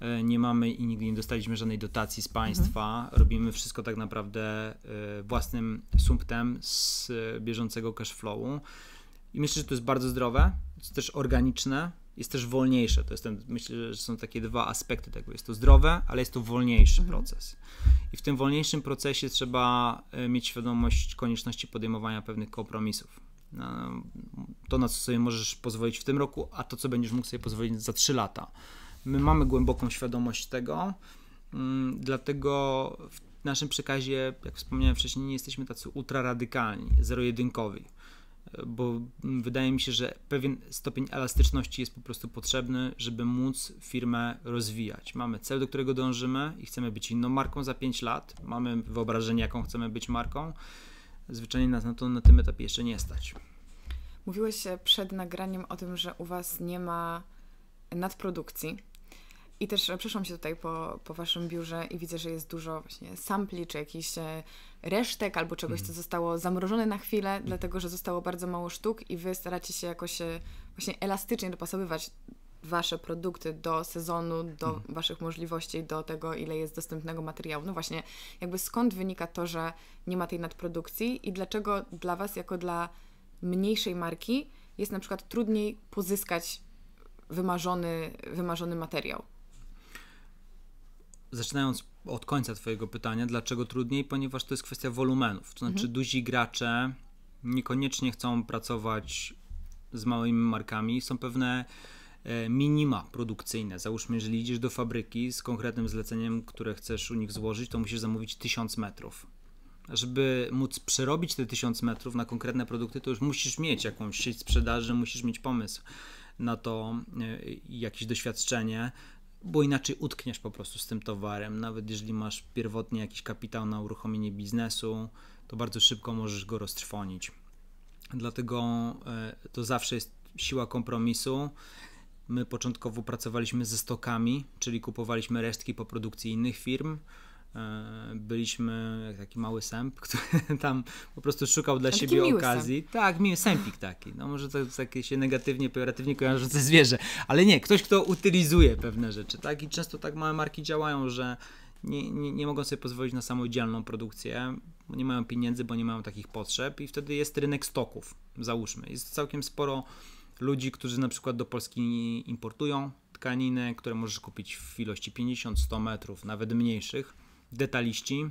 B: E, nie mamy i nigdy nie dostaliśmy żadnej dotacji z mhm. państwa. Mhm. Robimy wszystko tak naprawdę e, własnym sumptem z e, bieżącego cash flowu. I myślę, że to jest bardzo zdrowe, jest też organiczne, jest też wolniejsze. To jest ten, myślę, że są takie dwa aspekty tego. Jest to zdrowe, ale jest to wolniejszy mhm. proces. I w tym wolniejszym procesie trzeba mieć świadomość konieczności podejmowania pewnych kompromisów. No, to, na co sobie możesz pozwolić w tym roku, a to, co będziesz mógł sobie pozwolić za 3 lata My mamy głęboką świadomość tego, mm, dlatego w naszym przekazie, jak wspomniałem wcześniej, nie jesteśmy tacy ultraradykalni, zero-jedynkowi, bo wydaje mi się, że pewien stopień elastyczności jest po prostu potrzebny, żeby móc firmę rozwijać. Mamy cel, do którego dążymy i chcemy być inną marką za 5 lat, mamy wyobrażenie, jaką chcemy być marką. Zwyczajnie nas na to na tym etapie jeszcze nie stać.
A: Mówiłeś e, przed nagraniem o tym, że u Was nie ma nadprodukcji i też przeszłam się tutaj po, po waszym biurze i widzę, że jest dużo właśnie sampli czy jakichś e, resztek albo czegoś, mhm. co zostało zamrożone na chwilę, mhm. dlatego że zostało bardzo mało sztuk i wy staracie się jakoś e, właśnie elastycznie dopasowywać wasze produkty do sezonu, do mhm. waszych możliwości, do tego, ile jest dostępnego materiału. No właśnie, jakby skąd wynika to, że nie ma tej nadprodukcji i dlaczego dla was, jako dla mniejszej marki, jest na przykład trudniej pozyskać wymarzony, wymarzony materiał?
B: zaczynając od końca Twojego pytania, dlaczego trudniej? Ponieważ to jest kwestia wolumenów. To znaczy, mhm. duzi gracze niekoniecznie chcą pracować z małymi markami. Są pewne e, minima produkcyjne. Załóżmy, jeżeli idziesz do fabryki z konkretnym zleceniem, które chcesz u nich złożyć, to musisz zamówić 1000 metrów. Żeby móc przerobić te 1000 metrów na konkretne produkty, to już musisz mieć jakąś sieć sprzedaży, musisz mieć pomysł na to, e, jakieś doświadczenie bo inaczej utkniesz po prostu z tym towarem. Nawet jeżeli masz pierwotnie jakiś kapitał na uruchomienie biznesu, to bardzo szybko możesz go roztrwonić. Dlatego e, to zawsze jest siła kompromisu. My początkowo pracowaliśmy ze stokami, czyli kupowaliśmy resztki po produkcji innych firm E, byliśmy jak taki mały sęp, który tam po prostu szukał dla taki siebie okazji. Sęp. Tak, miły sępik taki. No może to jest jakieś negatywnie, pejoratywnie mhm. kojarzące zwierzę, ale nie, ktoś, kto utylizuje pewne rzeczy, tak? I często tak małe marki działają, że nie, nie, nie mogą sobie pozwolić na samodzielną produkcję, nie mają pieniędzy, bo nie mają takich potrzeb i wtedy jest rynek stoków, załóżmy. Jest całkiem sporo ludzi, którzy na przykład do Polski importują tkaniny, które możesz kupić w ilości 50-100 metrów, nawet mniejszych detaliści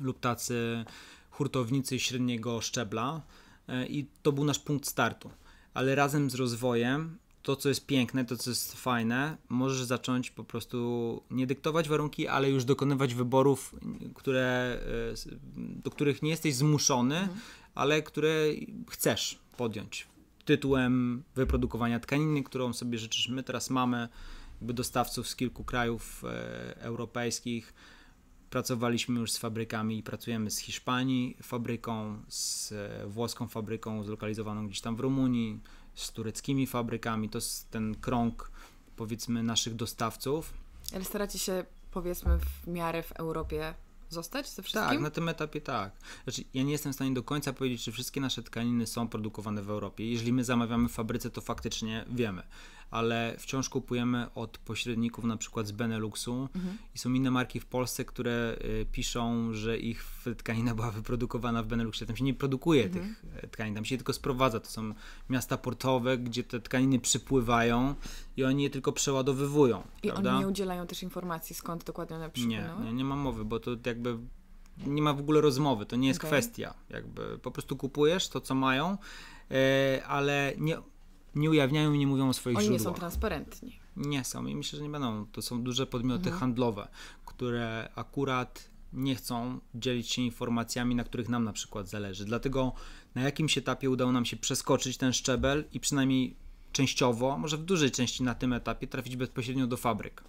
B: lub tacy hurtownicy średniego szczebla e, i to był nasz punkt startu. Ale razem z rozwojem, to co jest piękne, to co jest fajne, możesz zacząć po prostu nie dyktować warunki, ale już dokonywać wyborów, które, e, do których nie jesteś zmuszony, mhm. ale które chcesz podjąć. Tytułem wyprodukowania tkaniny, którą sobie życzysz. My teraz mamy dostawców z kilku krajów e, europejskich Pracowaliśmy już z fabrykami i pracujemy z Hiszpanii fabryką, z e, włoską fabryką zlokalizowaną gdzieś tam w Rumunii, z tureckimi fabrykami. To jest ten krąg powiedzmy naszych dostawców.
A: Ale staracie się powiedzmy w miarę w Europie zostać ze wszystkim? Tak, na
B: tym etapie tak. Znaczy, ja nie jestem w stanie do końca powiedzieć, czy wszystkie nasze tkaniny są produkowane w Europie. Jeżeli my zamawiamy w fabryce, to faktycznie wiemy ale wciąż kupujemy od pośredników na przykład z Beneluxu mhm. i są inne marki w Polsce, które y, piszą, że ich tkanina była wyprodukowana w Beneluxie. Tam się nie produkuje mhm. tych y, tkanin, tam się je tylko sprowadza. To są miasta portowe, gdzie te tkaniny przypływają i oni je tylko przeładowywują. I prawda? oni nie
A: udzielają też informacji, skąd dokładnie one przykład. Nie, nie,
B: nie ma mowy, bo to jakby nie ma w ogóle rozmowy, to nie jest okay. kwestia. Jakby po prostu kupujesz to, co mają, y, ale nie, nie ujawniają i nie mówią o swoich Oni źródłach. Oni nie są
A: transparentni.
B: Nie są i myślę, że nie będą. To są duże podmioty mhm. handlowe, które akurat nie chcą dzielić się informacjami, na których nam na przykład zależy. Dlatego na jakimś etapie udało nam się przeskoczyć ten szczebel i przynajmniej częściowo, może w dużej części na tym etapie trafić bezpośrednio do fabryk.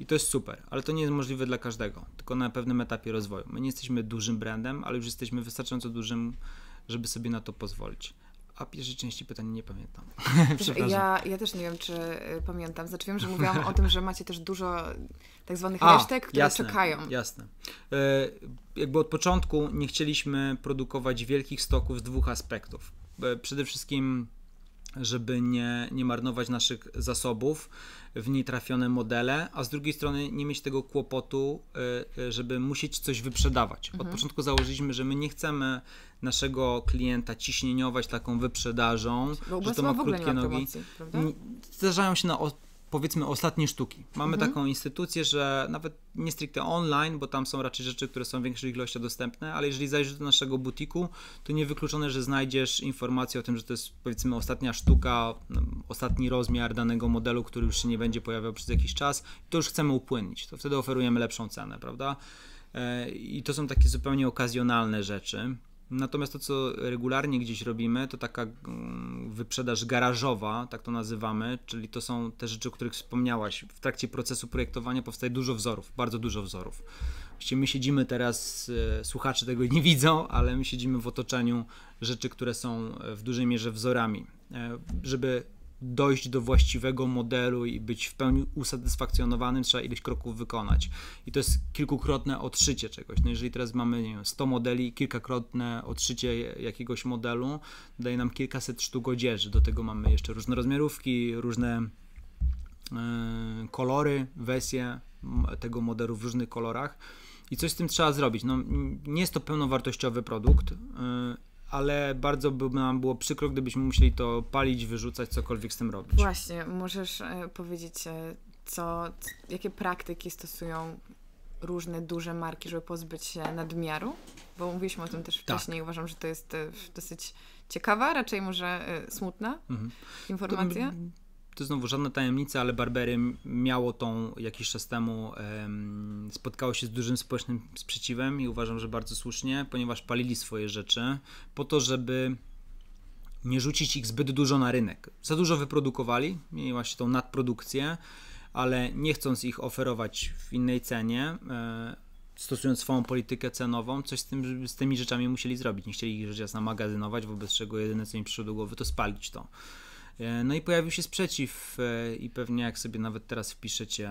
B: I to jest super, ale to nie jest możliwe dla każdego, tylko na pewnym etapie rozwoju. My nie jesteśmy dużym brandem, ale już jesteśmy wystarczająco dużym, żeby sobie na to pozwolić a pierwszej części pytania nie pamiętam. Przepraszam. Ja,
A: ja też nie wiem, czy y, pamiętam. Znaczy wiem, że mówiłam o tym, że macie też dużo tak zwanych a, resztek, które jasne, czekają.
B: Jasne. E, jakby od początku nie chcieliśmy produkować wielkich stoków z dwóch aspektów. E, przede wszystkim żeby nie, nie marnować naszych zasobów w trafione modele, a z drugiej strony nie mieć tego kłopotu, y, y, żeby musieć coś wyprzedawać. Od mhm. początku założyliśmy, że my nie chcemy naszego klienta ciśnieniować taką wyprzedażą, no, Bo że to ma krótkie nogi. Promocji, Zdarzają się na powiedzmy ostatnie sztuki. Mamy mhm. taką instytucję, że nawet nie stricte online, bo tam są raczej rzeczy, które są w większej ilości dostępne, ale jeżeli zajrzysz do naszego butiku, to niewykluczone, że znajdziesz informację o tym, że to jest powiedzmy ostatnia sztuka, no, ostatni rozmiar danego modelu, który już się nie będzie pojawiał przez jakiś czas, to już chcemy upłynnić, to wtedy oferujemy lepszą cenę, prawda? E, I to są takie zupełnie okazjonalne rzeczy. Natomiast to, co regularnie gdzieś robimy, to taka mm, wyprzedaż garażowa, tak to nazywamy, czyli to są te rzeczy, o których wspomniałaś. W trakcie procesu projektowania powstaje dużo wzorów, bardzo dużo wzorów. Właściwie my siedzimy teraz, e, słuchacze tego nie widzą, ale my siedzimy w otoczeniu rzeczy, które są e, w dużej mierze wzorami. E, żeby dojść do właściwego modelu i być w pełni usatysfakcjonowanym, trzeba ileś kroków wykonać. I to jest kilkukrotne odszycie czegoś. No jeżeli teraz mamy nie wiem, 100 modeli, kilkakrotne odszycie jakiegoś modelu daje nam kilkaset sztuk odzieży. Do tego mamy jeszcze różne rozmiarówki, różne yy, kolory, wersje tego modelu w różnych kolorach. I coś z tym trzeba zrobić. No, nie jest to pełnowartościowy produkt, e, ale bardzo by nam było przykro, gdybyśmy musieli to palić, wyrzucać, cokolwiek z tym robić.
A: Właśnie, możesz e, powiedzieć, e, co, jakie praktyki stosują różne duże marki, żeby pozbyć się nadmiaru? Bo mówiliśmy o tym też tak. wcześniej, uważam, że to jest e, dosyć ciekawa, raczej może smutna mhm. informacja. To
B: to znowu żadna tajemnica, ale Barbery miało tą jakiś czas temu, spotkało się z dużym społecznym sprzeciwem i uważam, że bardzo słusznie, ponieważ palili swoje rzeczy po to, żeby nie rzucić ich zbyt dużo na rynek. Za dużo wyprodukowali, mieli właśnie tą nadprodukcję, ale nie chcąc ich oferować w innej cenie, e, stosując swoją politykę cenową, coś z, tym, z tymi rzeczami musieli zrobić. Nie chcieli ich rzecz jasna magazynować, wobec czego jedyne co im przyszło do głowy to spalić to. E, no i pojawił się sprzeciw e, i pewnie jak sobie nawet teraz wpiszecie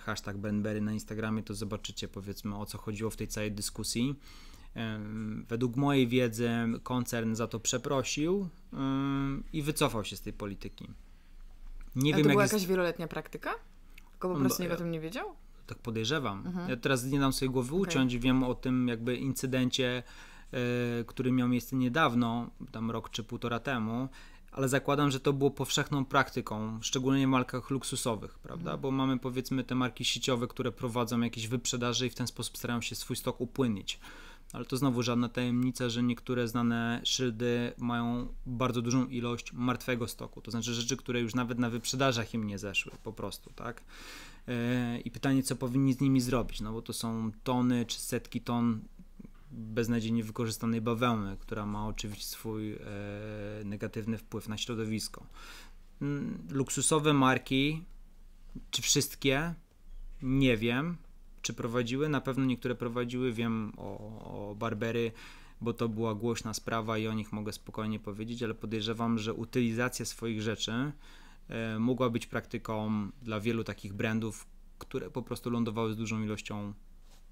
B: hashtag Benberry na Instagramie, to zobaczycie powiedzmy o co chodziło w tej całej dyskusji. E, według mojej wiedzy koncern za to przeprosił i wycofał się z tej polityki. Nie wiem, to była jak jakaś jest...
A: wieloletnia praktyka? Tylko po prostu no, nikt o tym nie wiedział?
B: Tak podejrzewam. Mhm. Ja teraz nie dam sobie głowy uciąć, wiem o tym jakby incydencie, który miał miejsce niedawno, tam rok czy półtora temu ale zakładam, że to było powszechną praktyką, szczególnie w markach luksusowych, prawda? Mhm. Bo mamy powiedzmy te marki sieciowe, które prowadzą jakieś wyprzedaże i w ten sposób starają się swój stok upłynnić. Ale to znowu żadna tajemnica, że niektóre znane szyldy mają bardzo dużą ilość martwego stoku, to znaczy rzeczy, które już nawet na wyprzedażach im nie zeszły po prostu, tak? E, I pytanie, co powinni z nimi zrobić, no bo to są tony czy setki ton beznadziejnie wykorzystanej bawełny, która ma oczywiście swój e, negatywny wpływ na środowisko. Mm, luksusowe marki, czy wszystkie, nie wiem, czy prowadziły. Na pewno niektóre prowadziły, wiem o, o Barbery, bo to była głośna sprawa i o nich mogę spokojnie powiedzieć, ale podejrzewam, że utylizacja swoich rzeczy e, mogła być praktyką dla wielu takich brandów, które po prostu lądowały z dużą ilością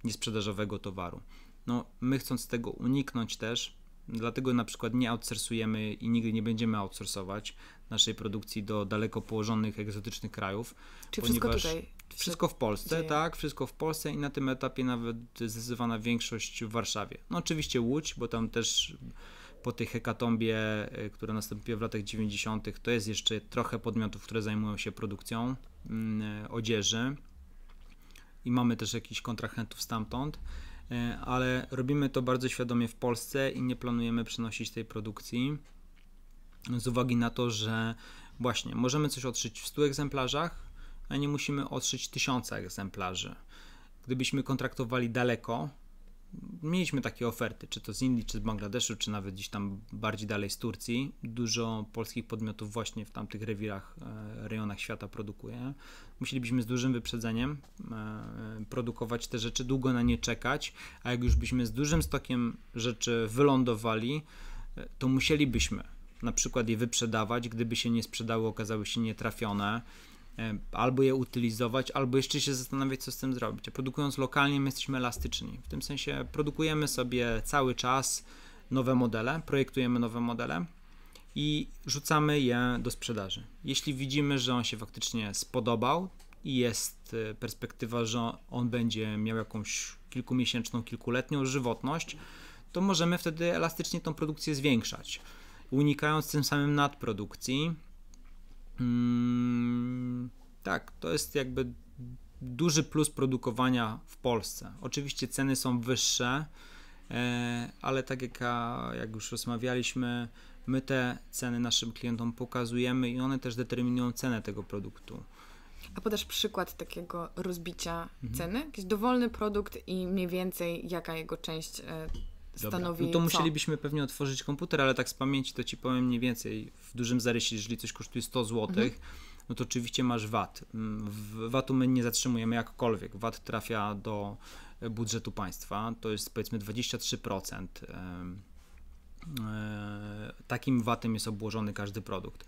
B: niesprzedażowego towaru. No, my chcąc tego uniknąć też, dlatego na przykład nie outsourcujemy i nigdy nie będziemy outsourcować naszej produkcji do daleko położonych, egzotycznych krajów. Czy wszystko tutaj? Wszystko w Polsce, dzieje. tak, wszystko w Polsce i na tym etapie nawet zdecydowana większość w Warszawie. No oczywiście Łódź, bo tam też po tej hekatombie, e, która nastąpiła w latach 90., to jest jeszcze trochę podmiotów, które zajmują się produkcją mm, e, odzieży i mamy też jakichś kontrahentów stamtąd. E, ale robimy to bardzo świadomie w Polsce i nie planujemy przenosić tej produkcji z uwagi na to, że właśnie możemy coś otrzyć w 100 egzemplarzach, a nie musimy otrzyć 1000 egzemplarzy. Gdybyśmy kontraktowali daleko, mieliśmy takie oferty, czy to z Indii, czy z Bangladeszu, czy nawet gdzieś tam bardziej dalej z Turcji. Dużo polskich podmiotów właśnie w tamtych rewirach, e, rejonach świata produkuje. Musielibyśmy z dużym wyprzedzeniem e, produkować te rzeczy, długo na nie czekać, a jak już byśmy z dużym stokiem rzeczy wylądowali, e, to musielibyśmy na przykład je wyprzedawać, gdyby się nie sprzedały, okazały się nietrafione E, albo je utylizować, albo jeszcze się zastanawiać, co z tym zrobić. A produkując lokalnie, my jesteśmy elastyczni. W tym sensie produkujemy sobie cały czas nowe modele, projektujemy nowe modele i rzucamy je do sprzedaży. Jeśli widzimy, że on się faktycznie spodobał i jest e, perspektywa, że on będzie miał jakąś kilkumiesięczną, kilkuletnią żywotność, to możemy wtedy elastycznie tą produkcję zwiększać, unikając tym samym nadprodukcji Mm, tak, to jest jakby duży plus produkowania w Polsce. Oczywiście ceny są wyższe, e, ale tak jak, jak już rozmawialiśmy, my te ceny naszym klientom pokazujemy i one też determinują cenę tego produktu.
A: A podasz przykład takiego rozbicia mhm. ceny? Jakiś dowolny produkt i mniej więcej jaka jego część e, stanowi. No to musielibyśmy
B: co? pewnie otworzyć komputer, ale tak z pamięci to ci powiem mniej więcej w dużym zarysie, jeżeli coś kosztuje 100 zł. Mhm no to oczywiście masz VAT. Mm, VAT-u my nie zatrzymujemy jakkolwiek. VAT trafia do e, budżetu państwa, to jest powiedzmy 23%. E, takim VAT-em jest obłożony każdy produkt.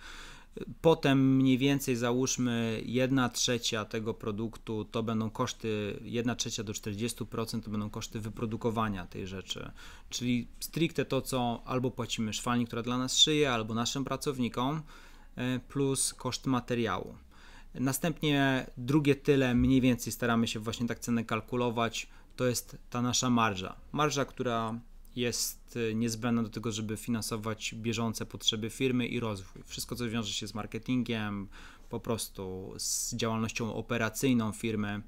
B: Potem mniej więcej załóżmy 1 trzecia tego produktu to będą koszty, 1 trzecia do 40% to będą koszty wyprodukowania tej rzeczy. Czyli stricte to, co albo płacimy szwalni, która dla nas szyje, albo naszym pracownikom, e, plus koszt materiału. Następnie drugie tyle, mniej więcej staramy się właśnie tak cenę kalkulować, to jest ta nasza marża. Marża, która jest y, niezbędna do tego, żeby finansować bieżące potrzeby firmy i rozwój. Wszystko, co wiąże się z marketingiem, po prostu z działalnością operacyjną firmy.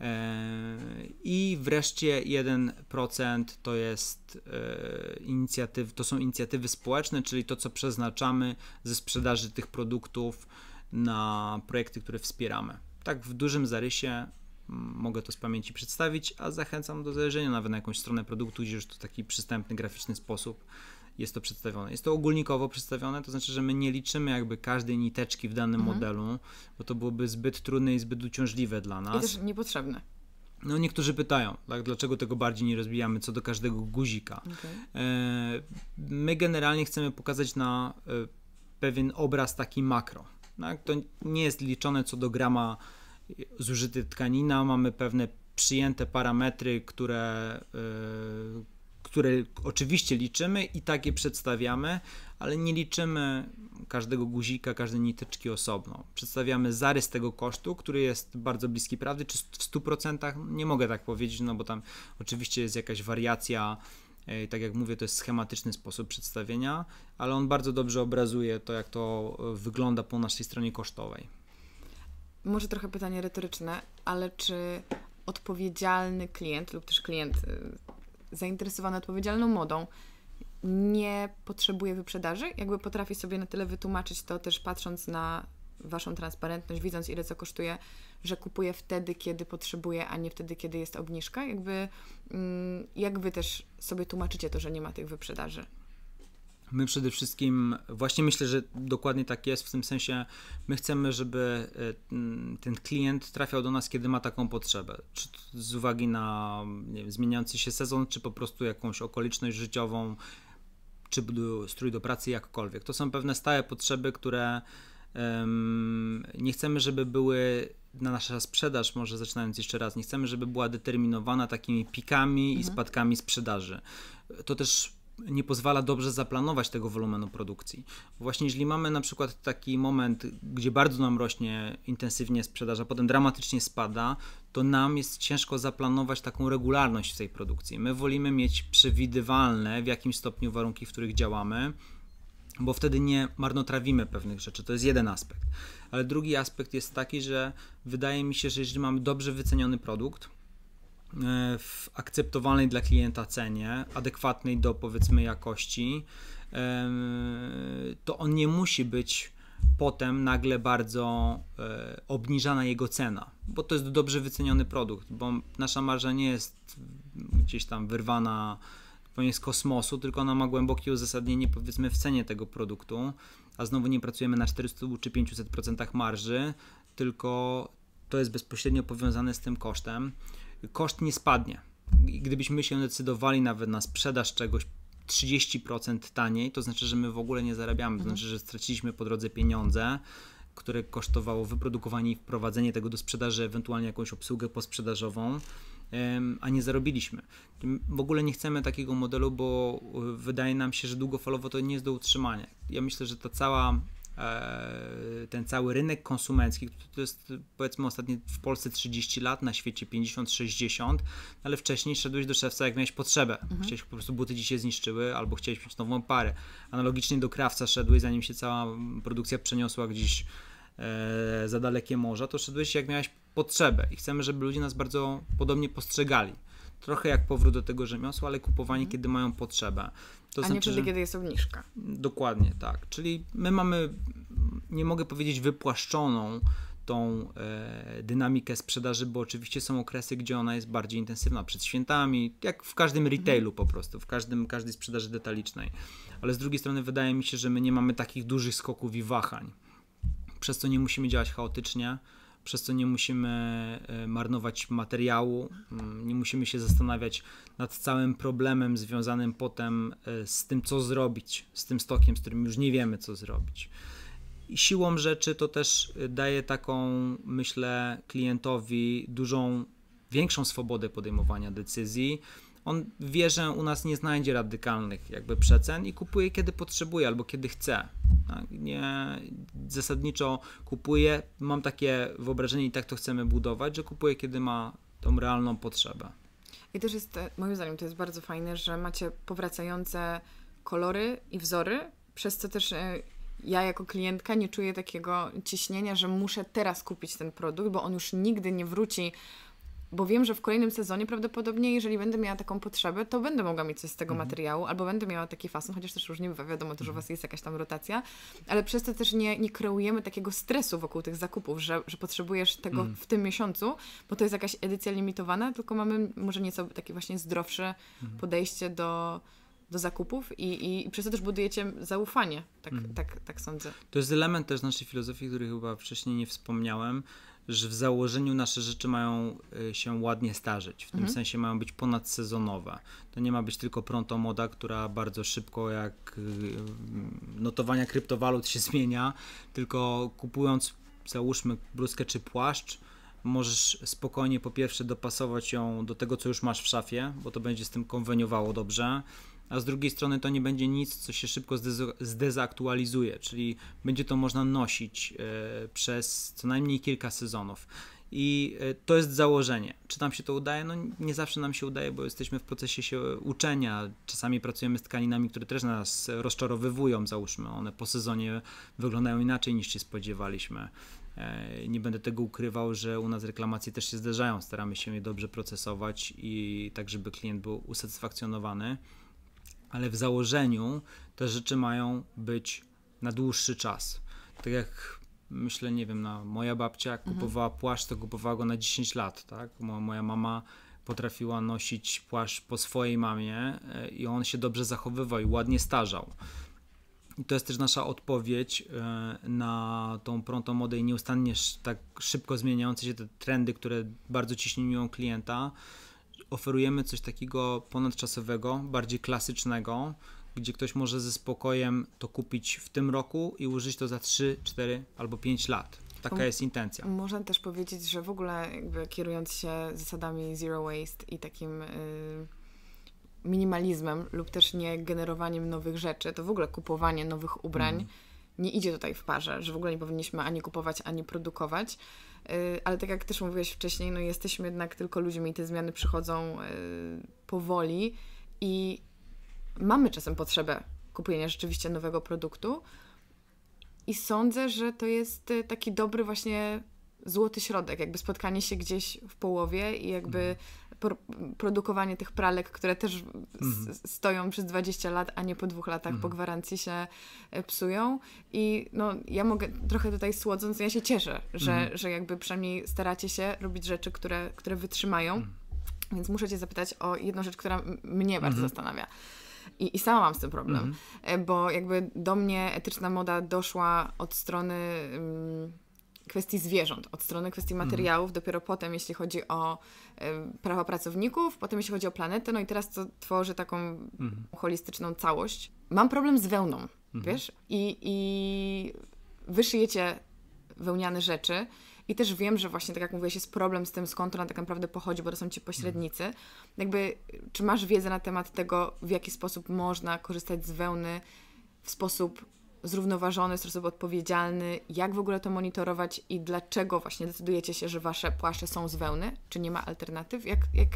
B: E, I wreszcie 1% to jest e, inicjatyw, to są inicjatywy społeczne, czyli to, co przeznaczamy ze sprzedaży tych produktów na projekty, które wspieramy. Tak w dużym zarysie mogę to z pamięci przedstawić, a zachęcam do zajrzenia nawet na jakąś stronę produktu, gdzie już to taki przystępny, graficzny sposób jest to przedstawione. Jest to ogólnikowo przedstawione, to znaczy, że my nie liczymy jakby każdej niteczki w danym mhm. modelu, bo to byłoby zbyt trudne i zbyt uciążliwe dla nas. I też niepotrzebne. No niektórzy pytają, tak, dlaczego tego bardziej nie rozbijamy, co do każdego guzika. Okay. E, my generalnie chcemy pokazać na e, pewien obraz taki makro. Tak? To nie jest liczone co do grama zużyty tkanina, mamy pewne przyjęte parametry, które, y, które oczywiście liczymy i takie przedstawiamy, ale nie liczymy każdego guzika, każdej niteczki osobno. Przedstawiamy zarys tego kosztu, który jest bardzo bliski prawdy, czy w 100% nie mogę tak powiedzieć, no bo tam oczywiście jest jakaś wariacja. Y, tak jak mówię, to jest schematyczny sposób przedstawienia, ale on bardzo dobrze obrazuje to, jak to y, wygląda po naszej stronie kosztowej
A: może trochę pytanie retoryczne, ale czy odpowiedzialny klient lub też klient y, zainteresowany odpowiedzialną modą nie potrzebuje wyprzedaży? Jakby potrafi sobie na tyle wytłumaczyć to też patrząc na Waszą transparentność, widząc ile co kosztuje, że kupuje wtedy, kiedy potrzebuje, a nie wtedy, kiedy jest obniżka? Jakby, mm, jak Wy też sobie tłumaczycie to, że nie ma tych wyprzedaży?
B: My przede wszystkim, właśnie myślę, że dokładnie tak jest, w tym sensie my chcemy, żeby e, ten klient trafiał do nas, kiedy ma taką potrzebę. Czy z uwagi na wiem, zmieniający się sezon, czy po prostu jakąś okoliczność życiową, czy strój do pracy, jakkolwiek. To są pewne stałe potrzeby, które um, nie chcemy, żeby były na nasza sprzedaż, może zaczynając jeszcze raz, nie chcemy, żeby była determinowana takimi pikami mhm. i spadkami sprzedaży. To też nie pozwala dobrze zaplanować tego wolumenu produkcji. właśnie jeżeli mamy na przykład taki moment, gdzie bardzo nam rośnie intensywnie sprzedaż, a potem dramatycznie spada, to nam jest ciężko zaplanować taką regularność w tej produkcji. My wolimy mieć przewidywalne w jakimś stopniu warunki, w których działamy, bo wtedy nie marnotrawimy pewnych rzeczy. To jest jeden aspekt. Ale drugi aspekt jest taki, że wydaje mi się, że jeżeli mamy dobrze wyceniony produkt, E, w akceptowalnej dla klienta cenie, adekwatnej do powiedzmy jakości, to on nie musi być potem nagle bardzo e, obniżana jego cena, bo to jest dobrze wyceniony produkt, bo nasza marża nie jest gdzieś tam wyrwana z kosmosu, tylko ona ma głębokie uzasadnienie powiedzmy w cenie tego produktu, a znowu nie pracujemy na 400 czy 500% marży, tylko to jest bezpośrednio powiązane z tym kosztem koszt nie spadnie. Gdybyśmy się decydowali nawet na sprzedaż czegoś 30% taniej, to znaczy, że my w ogóle nie zarabiamy, to mhm. znaczy, że straciliśmy po drodze pieniądze, które kosztowało wyprodukowanie i wprowadzenie tego do sprzedaży, ewentualnie jakąś obsługę posprzedażową, a nie zarobiliśmy. W ogóle nie chcemy takiego modelu, bo e, wydaje nam się, że długofalowo to nie jest do utrzymania. Ja myślę, że ta cała E, ten cały rynek konsumencki, to jest powiedzmy ostatnio w Polsce 30 lat, na świecie 50-60, ale wcześniej szedłeś do szewca, jak miałeś potrzebę. Mhm. Chciałeś po prostu buty ci się zniszczyły, albo chciałeś mieć nową parę. Analogicznie do krawca szedłeś, zanim się cała produkcja przeniosła gdzieś e, za dalekie morza, to szedłeś jak miałeś potrzebę i chcemy, żeby ludzie nas bardzo podobnie postrzegali trochę jak powrót do tego rzemiosła, ale kupowanie, mhm. kiedy mają potrzebę. To A znaczy, nie wtedy, że... kiedy
A: jest obniżka.
B: Dokładnie, tak. Czyli my mamy, nie mogę powiedzieć wypłaszczoną tą e, dynamikę sprzedaży, bo oczywiście są okresy, gdzie ona jest bardziej intensywna przed świętami, jak w każdym mhm. retailu po prostu, w każdym, każdej sprzedaży detalicznej. Ale z drugiej strony wydaje mi się, że my nie mamy takich dużych skoków i wahań, przez co nie musimy działać chaotycznie, przez co nie musimy e, marnować materiału, mm, nie musimy się zastanawiać nad całym problemem związanym potem e, z tym, co zrobić, z tym stokiem, z którym już nie wiemy, co zrobić. I siłą rzeczy to też e, daje taką, myślę, klientowi dużą, większą swobodę podejmowania decyzji on wie, że u nas nie znajdzie radykalnych jakby przecen i kupuje kiedy potrzebuje albo kiedy chce. Tak? Nie, zasadniczo kupuje, mam takie wyobrażenie i tak to chcemy budować, że kupuje kiedy ma tą realną potrzebę.
A: I też jest, moim zdaniem, to jest bardzo fajne, że macie powracające kolory i wzory, przez co też e, ja jako klientka nie czuję takiego ciśnienia, że muszę teraz kupić ten produkt, bo on już nigdy nie wróci bo wiem, że w kolejnym sezonie prawdopodobnie, jeżeli będę miała taką potrzebę, to będę mogła mieć coś z tego mhm. materiału, albo będę miała taki fason, chociaż też różnie bywa, wiadomo, dużo że mhm. Was jest jakaś tam rotacja, ale przez to też nie, nie kreujemy takiego stresu wokół tych zakupów, że, że potrzebujesz tego mhm. w tym miesiącu, bo to jest jakaś edycja limitowana, tylko mamy może nieco takie właśnie zdrowsze podejście do, do zakupów i, i przez to też budujecie zaufanie, tak, mm. tak, tak sądzę.
B: To jest element też naszej filozofii, który chyba wcześniej nie wspomniałem, że w założeniu nasze rzeczy mają y, się ładnie starzeć, w tym mhm. sensie mają być ponadsezonowe. To nie ma być tylko pronto moda, która bardzo szybko jak y, y, notowania kryptowalut się zmienia, tylko kupując załóżmy bluzkę czy płaszcz, możesz spokojnie po pierwsze dopasować ją do tego, co już masz w szafie, bo to będzie z tym konweniowało dobrze a z drugiej strony to nie będzie nic, co się szybko zdezaktualizuje, czyli będzie to można nosić e, przez co najmniej kilka sezonów. I e, to jest założenie. Czy nam się to udaje? No nie zawsze nam się udaje, bo jesteśmy w procesie się uczenia. Czasami pracujemy z tkaninami, które też nas rozczarowywują, załóżmy. One po sezonie wyglądają inaczej niż się spodziewaliśmy. E, nie będę tego ukrywał, że u nas reklamacje też się zdarzają. Staramy się je dobrze procesować i tak, żeby klient był usatysfakcjonowany ale w założeniu te rzeczy mają być na dłuższy czas. Tak jak myślę, nie wiem, no, moja babcia jak mhm. kupowała płaszcz, to kupowała go na 10 lat, tak? Moja mama potrafiła nosić płaszcz po swojej mamie e, i on się dobrze zachowywał i ładnie starzał. I to jest też nasza odpowiedź e, na tą prontą modę i nieustannie tak szybko zmieniające się te trendy, które bardzo ciśnią klienta oferujemy coś takiego ponadczasowego, bardziej klasycznego, gdzie ktoś może ze spokojem to kupić w tym roku i użyć to za 3, 4 albo 5 lat. Taka jest intencja.
A: Można też powiedzieć, że w ogóle kierując się zasadami zero waste i takim y, minimalizmem lub też nie generowaniem nowych rzeczy, to w ogóle kupowanie nowych ubrań mm. nie idzie tutaj w parze, że w ogóle nie powinniśmy ani kupować, ani produkować Y, ale tak jak też mówiłeś wcześniej, no jesteśmy jednak tylko ludźmi i te zmiany przychodzą y, powoli i mamy czasem potrzebę kupienia rzeczywiście nowego produktu i sądzę, że to jest y, taki dobry właśnie złoty środek, jakby spotkanie się gdzieś w połowie i jakby mhm pro, produkowanie tych pralek, które też mhm. stoją przez 20 lat, a nie po dwóch latach po mhm. gwarancji się e, psują. I no, ja mogę trochę tutaj słodząc, ja się cieszę, że, mhm. że jakby przynajmniej staracie się robić rzeczy, które, które wytrzymają. Więc muszę Cię zapytać o jedną rzecz, która mnie bardzo zastanawia. I, I, sama mam z tym problem, e, bo jakby do mnie etyczna moda doszła od strony. Mm, kwestii zwierząt, od strony kwestii mhm. materiałów, dopiero potem, jeśli chodzi o y, prawa pracowników, potem jeśli chodzi o planetę, no i teraz to tworzy taką mhm. holistyczną całość. Mam problem z wełną, mhm. wiesz? I, I wyszyjecie wełniane rzeczy. I też wiem, że właśnie, tak jak mówiłeś, jest problem z tym, skąd ona tak naprawdę pochodzi, bo to są ci pośrednicy. Jakby, czy masz wiedzę na temat tego, w jaki sposób można korzystać z wełny w sposób zrównoważony, sposób odpowiedzialny, jak w ogóle to monitorować i dlaczego właśnie decydujecie się, że wasze płaszcze są z wełny? Czy nie ma alternatyw? Jak, jak,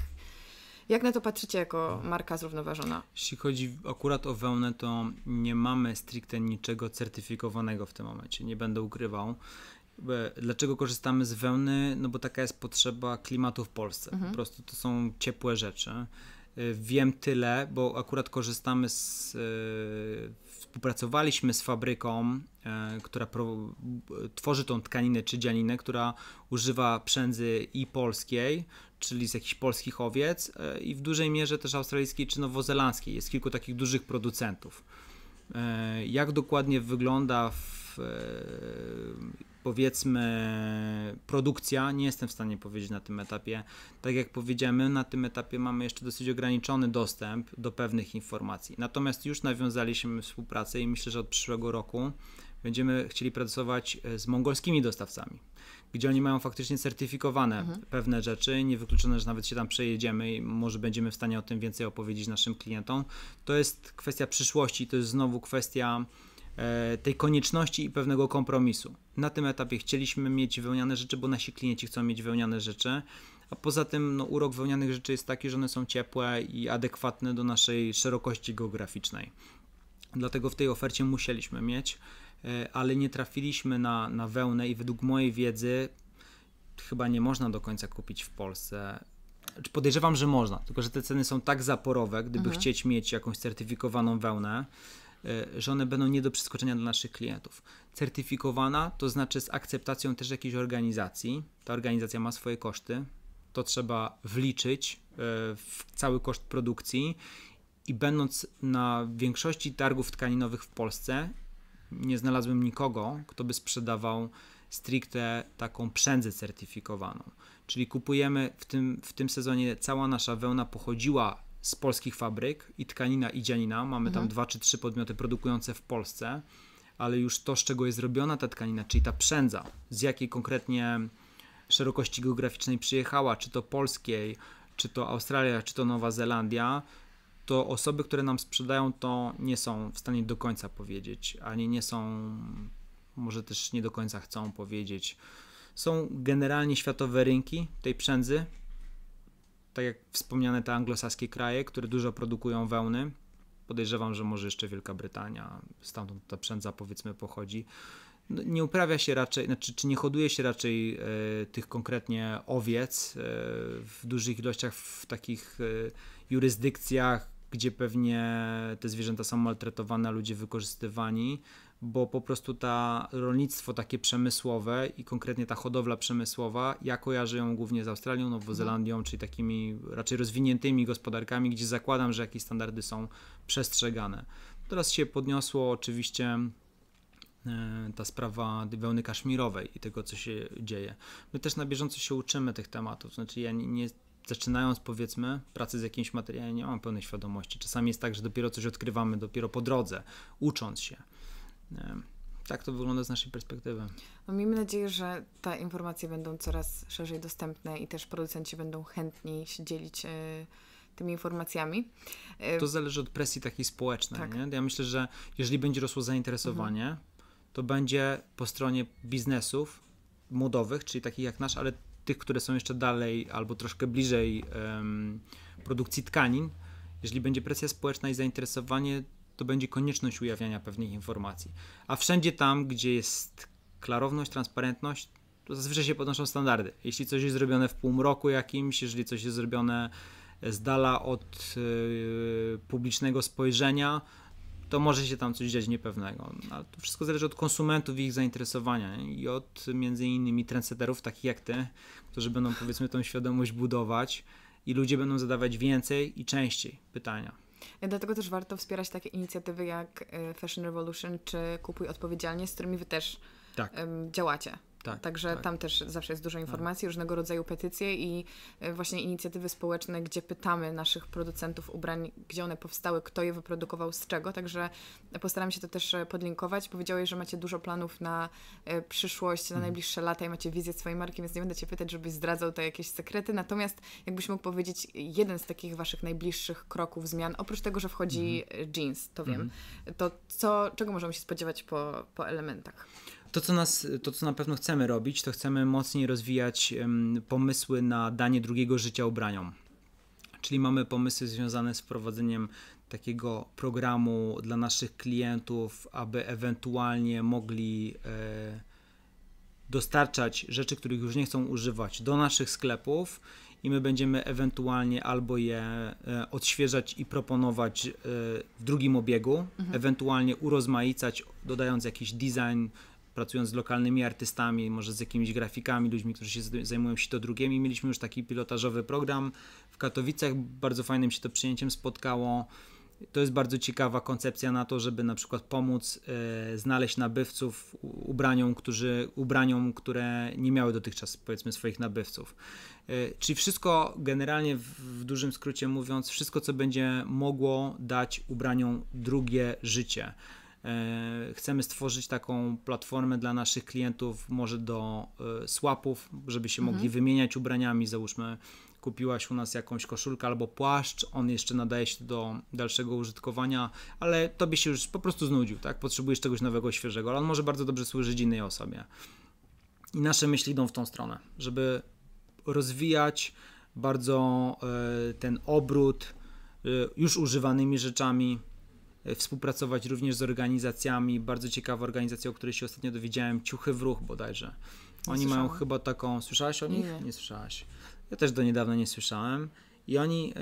A: jak na to patrzycie jako no. marka zrównoważona?
B: Jeśli chodzi akurat o wełnę, to nie mamy stricte niczego certyfikowanego w tym momencie, nie będę ukrywał. E, dlaczego korzystamy z wełny? No bo taka jest potrzeba klimatu w Polsce. Mhm. Po prostu to są ciepłe rzeczy. E, wiem tyle, bo akurat korzystamy z e, współpracowaliśmy z fabryką, e, która e, tworzy tą tkaninę czy dzianinę, która używa przędzy i polskiej, czyli z jakichś polskich owiec e, i w dużej mierze też australijskiej czy nowozelandzkiej. Jest kilku takich dużych producentów. Jak dokładnie wygląda w, powiedzmy produkcja, nie jestem w stanie powiedzieć na tym etapie. Tak jak powiedziałem, my na tym etapie mamy jeszcze dosyć ograniczony dostęp do pewnych informacji. Natomiast już nawiązaliśmy współpracę i myślę, że od przyszłego roku będziemy chcieli pracować e, z mongolskimi dostawcami, gdzie oni mają faktycznie certyfikowane mhm. pewne rzeczy, niewykluczone, że nawet się tam przejedziemy i może będziemy w stanie o tym więcej opowiedzieć naszym klientom. To jest kwestia przyszłości, to jest znowu kwestia E, tej konieczności i pewnego kompromisu. Na tym etapie chcieliśmy mieć wełniane rzeczy, bo nasi klienci chcą mieć wełniane rzeczy, a poza tym no, urok wełnianych rzeczy jest taki, że one są ciepłe i adekwatne do naszej szerokości geograficznej. Dlatego w tej ofercie musieliśmy mieć, e, ale nie trafiliśmy na, na wełnę i według mojej wiedzy chyba nie można do końca kupić w Polsce znaczy, podejrzewam, że można, tylko że te ceny są tak zaporowe, gdyby mhm. chcieć mieć jakąś certyfikowaną wełnę, E, że one będą nie do przeskoczenia dla naszych klientów. Certyfikowana to znaczy z akceptacją też jakiejś organizacji. Ta organizacja ma swoje koszty, to trzeba wliczyć e, w cały koszt produkcji i będąc na większości targów tkaninowych w Polsce, nie znalazłem nikogo, kto by sprzedawał stricte taką przędzę certyfikowaną. Czyli kupujemy w tym, w tym sezonie, cała nasza wełna pochodziła z polskich fabryk i tkanina i dzianina. Mamy mhm. tam dwa czy trzy podmioty produkujące w Polsce, ale już to, z czego jest robiona ta tkanina, czyli ta przędza, z jakiej konkretnie szerokości geograficznej przyjechała, czy to polskiej, czy to Australia, czy to Nowa Zelandia, to osoby, które nam sprzedają, to nie są w stanie do końca powiedzieć, ani nie są, może też nie do końca chcą powiedzieć. Są generalnie światowe rynki tej przędzy, tak jak wspomniane te anglosaskie kraje, które dużo produkują wełny, podejrzewam, że może jeszcze Wielka Brytania, stamtąd ta przędza powiedzmy pochodzi, no, nie uprawia się raczej, znaczy, czy nie hoduje się raczej e, tych konkretnie owiec e, w dużych ilościach w takich e, jurysdykcjach, gdzie pewnie te zwierzęta są maltretowane, a ludzie wykorzystywani, bo po prostu ta rolnictwo takie przemysłowe i konkretnie ta hodowla przemysłowa, ja kojarzę ją głównie z Australią, Nową mhm. Zelandią, czyli takimi raczej rozwiniętymi gospodarkami, gdzie zakładam, że jakieś standardy są przestrzegane. Teraz się podniosło oczywiście e, ta sprawa wełny kaszmirowej i tego, co się dzieje. My też na bieżąco się uczymy tych tematów, znaczy ja nie, nie zaczynając powiedzmy pracy z jakimś materiałem, nie mam pełnej świadomości. Czasami jest tak, że dopiero coś odkrywamy, dopiero po drodze, ucząc się tak to wygląda z naszej perspektywy.
A: No, miejmy nadzieję, że te informacje będą coraz szerzej dostępne i też producenci będą chętni się dzielić e, tymi informacjami. E, to
B: zależy od presji takiej społecznej. Tak. Nie? Ja myślę, że jeżeli będzie rosło zainteresowanie, mhm. to będzie po stronie biznesów modowych, czyli takich jak nasz, ale tych, które są jeszcze dalej albo troszkę bliżej produkcji tkanin. Jeżeli będzie presja społeczna i zainteresowanie, to będzie konieczność ujawniania pewnych informacji. A wszędzie tam, gdzie jest klarowność, transparentność, to zazwyczaj się podnoszą standardy. Jeśli coś jest zrobione w półmroku jakimś, jeżeli coś jest zrobione z dala od yy, publicznego spojrzenia, to może się tam coś dziać niepewnego. No, ale to wszystko zależy od konsumentów i ich zainteresowania i od między innymi trendsetterów takich jak ty, którzy będą powiedzmy tą świadomość budować i ludzie będą zadawać więcej i częściej pytania.
A: Dlatego też warto wspierać takie inicjatywy jak e, Fashion Revolution czy Kupuj Odpowiedzialnie, z którymi Wy też tak. działacie. Tak, Także tak. tam też zawsze jest dużo tak. informacji, tak. różnego rodzaju petycje i e, właśnie inicjatywy społeczne, gdzie pytamy naszych producentów ubrań, gdzie one powstały, kto je wyprodukował, z czego. Także postaram się to też e, podlinkować. Powiedziałeś, że macie dużo planów na e, przyszłość, na mhm. najbliższe lata i macie wizję swojej marki, więc nie będę Cię pytać, żebyś zdradzał te jakieś sekrety. Natomiast jakbyś mógł powiedzieć jeden z takich Waszych najbliższych kroków, zmian, oprócz tego, że wchodzi mm. jeans, to wiem, mm. to co, czego możemy się spodziewać po, po elementach?
B: To co, nas, to, co na pewno chcemy robić, to chcemy mocniej rozwijać pomysły na danie drugiego życia ubraniom. Czyli mamy pomysły związane z wprowadzeniem takiego programu dla naszych klientów, aby ewentualnie mogli e, dostarczać rzeczy, których już nie chcą używać, do naszych sklepów i my będziemy ewentualnie albo je e, odświeżać i proponować e, w drugim obiegu, mhm. ewentualnie urozmaicać, dodając jakiś design pracując z lokalnymi artystami, może z jakimiś grafikami, ludźmi, którzy się zajmują się to drugimi. Mieliśmy już taki pilotażowy program w Katowicach, bardzo fajnym się to przyjęciem spotkało. To jest bardzo ciekawa koncepcja na to, żeby na przykład pomóc e, znaleźć nabywców ubraniom, którzy, ubraniom, które nie miały dotychczas powiedzmy swoich nabywców. E, czyli wszystko generalnie w, w dużym skrócie mówiąc, wszystko co będzie mogło dać ubraniom drugie życie. E, chcemy stworzyć taką platformę dla naszych klientów, może do e, słapów, żeby się mhm. mogli wymieniać ubraniami. Załóżmy, kupiłaś u nas jakąś koszulkę albo płaszcz, on jeszcze nadaje się do dalszego użytkowania, ale tobie się już po prostu znudził, tak? Potrzebujesz czegoś nowego, świeżego, ale on może bardzo dobrze służyć innej osobie. I nasze myśli idą w tą stronę, żeby rozwijać bardzo e, ten obrót już używanymi rzeczami, E, współpracować również z organizacjami, bardzo ciekawa organizacja, o której się ostatnio dowiedziałem, Ciuchy w Ruch bodajże. Oni mają chyba taką, słyszałaś o nich? Nie. nie słyszałaś. Ja też do niedawna nie słyszałem. I oni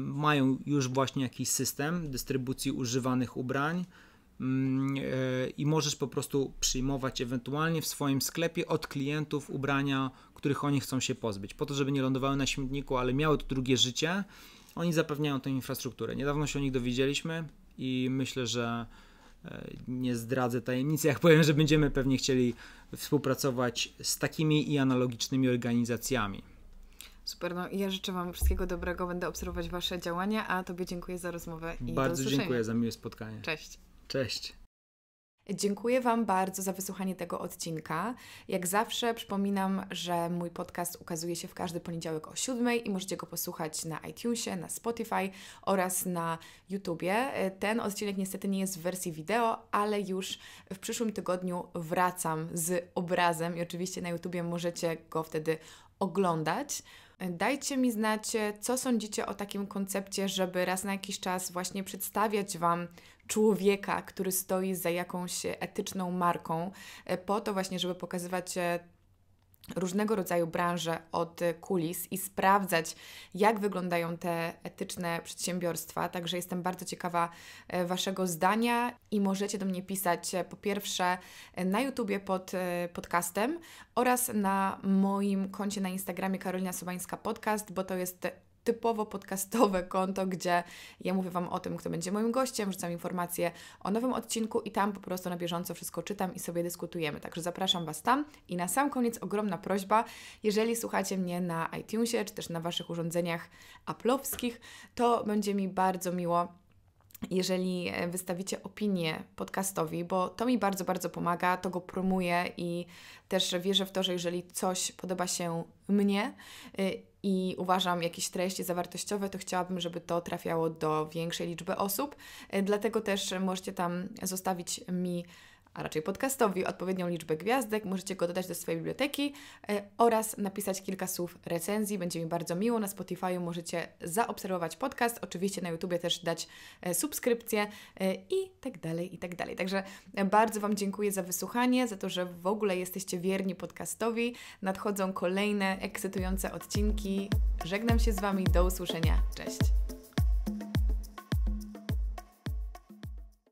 B: mają już właśnie jakiś system dystrybucji używanych ubrań mm, e, i możesz po prostu przyjmować ewentualnie w swoim sklepie od klientów ubrania, których oni chcą się pozbyć, po to, żeby nie lądowały na śmietniku, ale miały to drugie życie. Oni zapewniają tę infrastrukturę. Niedawno się o nich dowiedzieliśmy, i myślę, że e, nie zdradzę tajemnicy, jak powiem, że będziemy pewnie chcieli współpracować z takimi i analogicznymi organizacjami.
A: Super, no ja życzę Wam wszystkiego dobrego, będę obserwować Wasze działania, a Tobie dziękuję za rozmowę i Bardzo do dziękuję
B: za miłe spotkanie. Cześć. Cześć.
A: Dziękuję Wam bardzo za wysłuchanie tego odcinka. Jak zawsze przypominam, że mój podcast ukazuje się w każdy poniedziałek o 7 i możecie go posłuchać na iTunesie, na Spotify oraz na YouTubie. Ten odcinek niestety nie jest w wersji wideo, ale już w przyszłym tygodniu wracam z obrazem i oczywiście na YouTubie możecie go wtedy oglądać. Dajcie mi znać, co sądzicie o takim koncepcie, żeby raz na jakiś czas właśnie przedstawiać Wam człowieka, który stoi za jakąś etyczną marką, e, po to właśnie, żeby pokazywać e, różnego rodzaju branże od kulis i sprawdzać, jak wyglądają te etyczne przedsiębiorstwa. Także jestem bardzo ciekawa e, Waszego zdania i możecie do mnie pisać po pierwsze na YouTubie pod podcastem oraz na moim koncie na Instagramie Karolina Sobańska Podcast, bo to jest typowo podcastowe konto, gdzie ja mówię Wam o tym, kto będzie moim gościem, rzucam informacje o nowym odcinku i tam po prostu na bieżąco wszystko czytam i sobie dyskutujemy. Także zapraszam Was tam. I na sam koniec ogromna prośba, jeżeli słuchacie mnie na iTunesie czy też na Waszych urządzeniach aplowskich, to będzie mi bardzo miło jeżeli e, wystawicie opinię podcastowi, bo to mi bardzo, bardzo pomaga, to go promuje i też wierzę w to, że jeżeli coś podoba się mnie y, i uważam jakieś treści zawartościowe, to chciałabym, żeby to trafiało do większej liczby osób. E, dlatego też możecie tam zostawić mi a raczej podcastowi odpowiednią liczbę gwiazdek, możecie go dodać do swojej biblioteki e, oraz napisać kilka słów recenzji. Będzie mi bardzo miło. Na Spotify możecie zaobserwować podcast, oczywiście na YouTube też dać e, subskrypcję e, i tak dalej, i tak dalej. Także bardzo Wam dziękuję za wysłuchanie, za to, że w ogóle jesteście wierni podcastowi. Nadchodzą kolejne ekscytujące odcinki. Żegnam się z Wami, do usłyszenia. Cześć!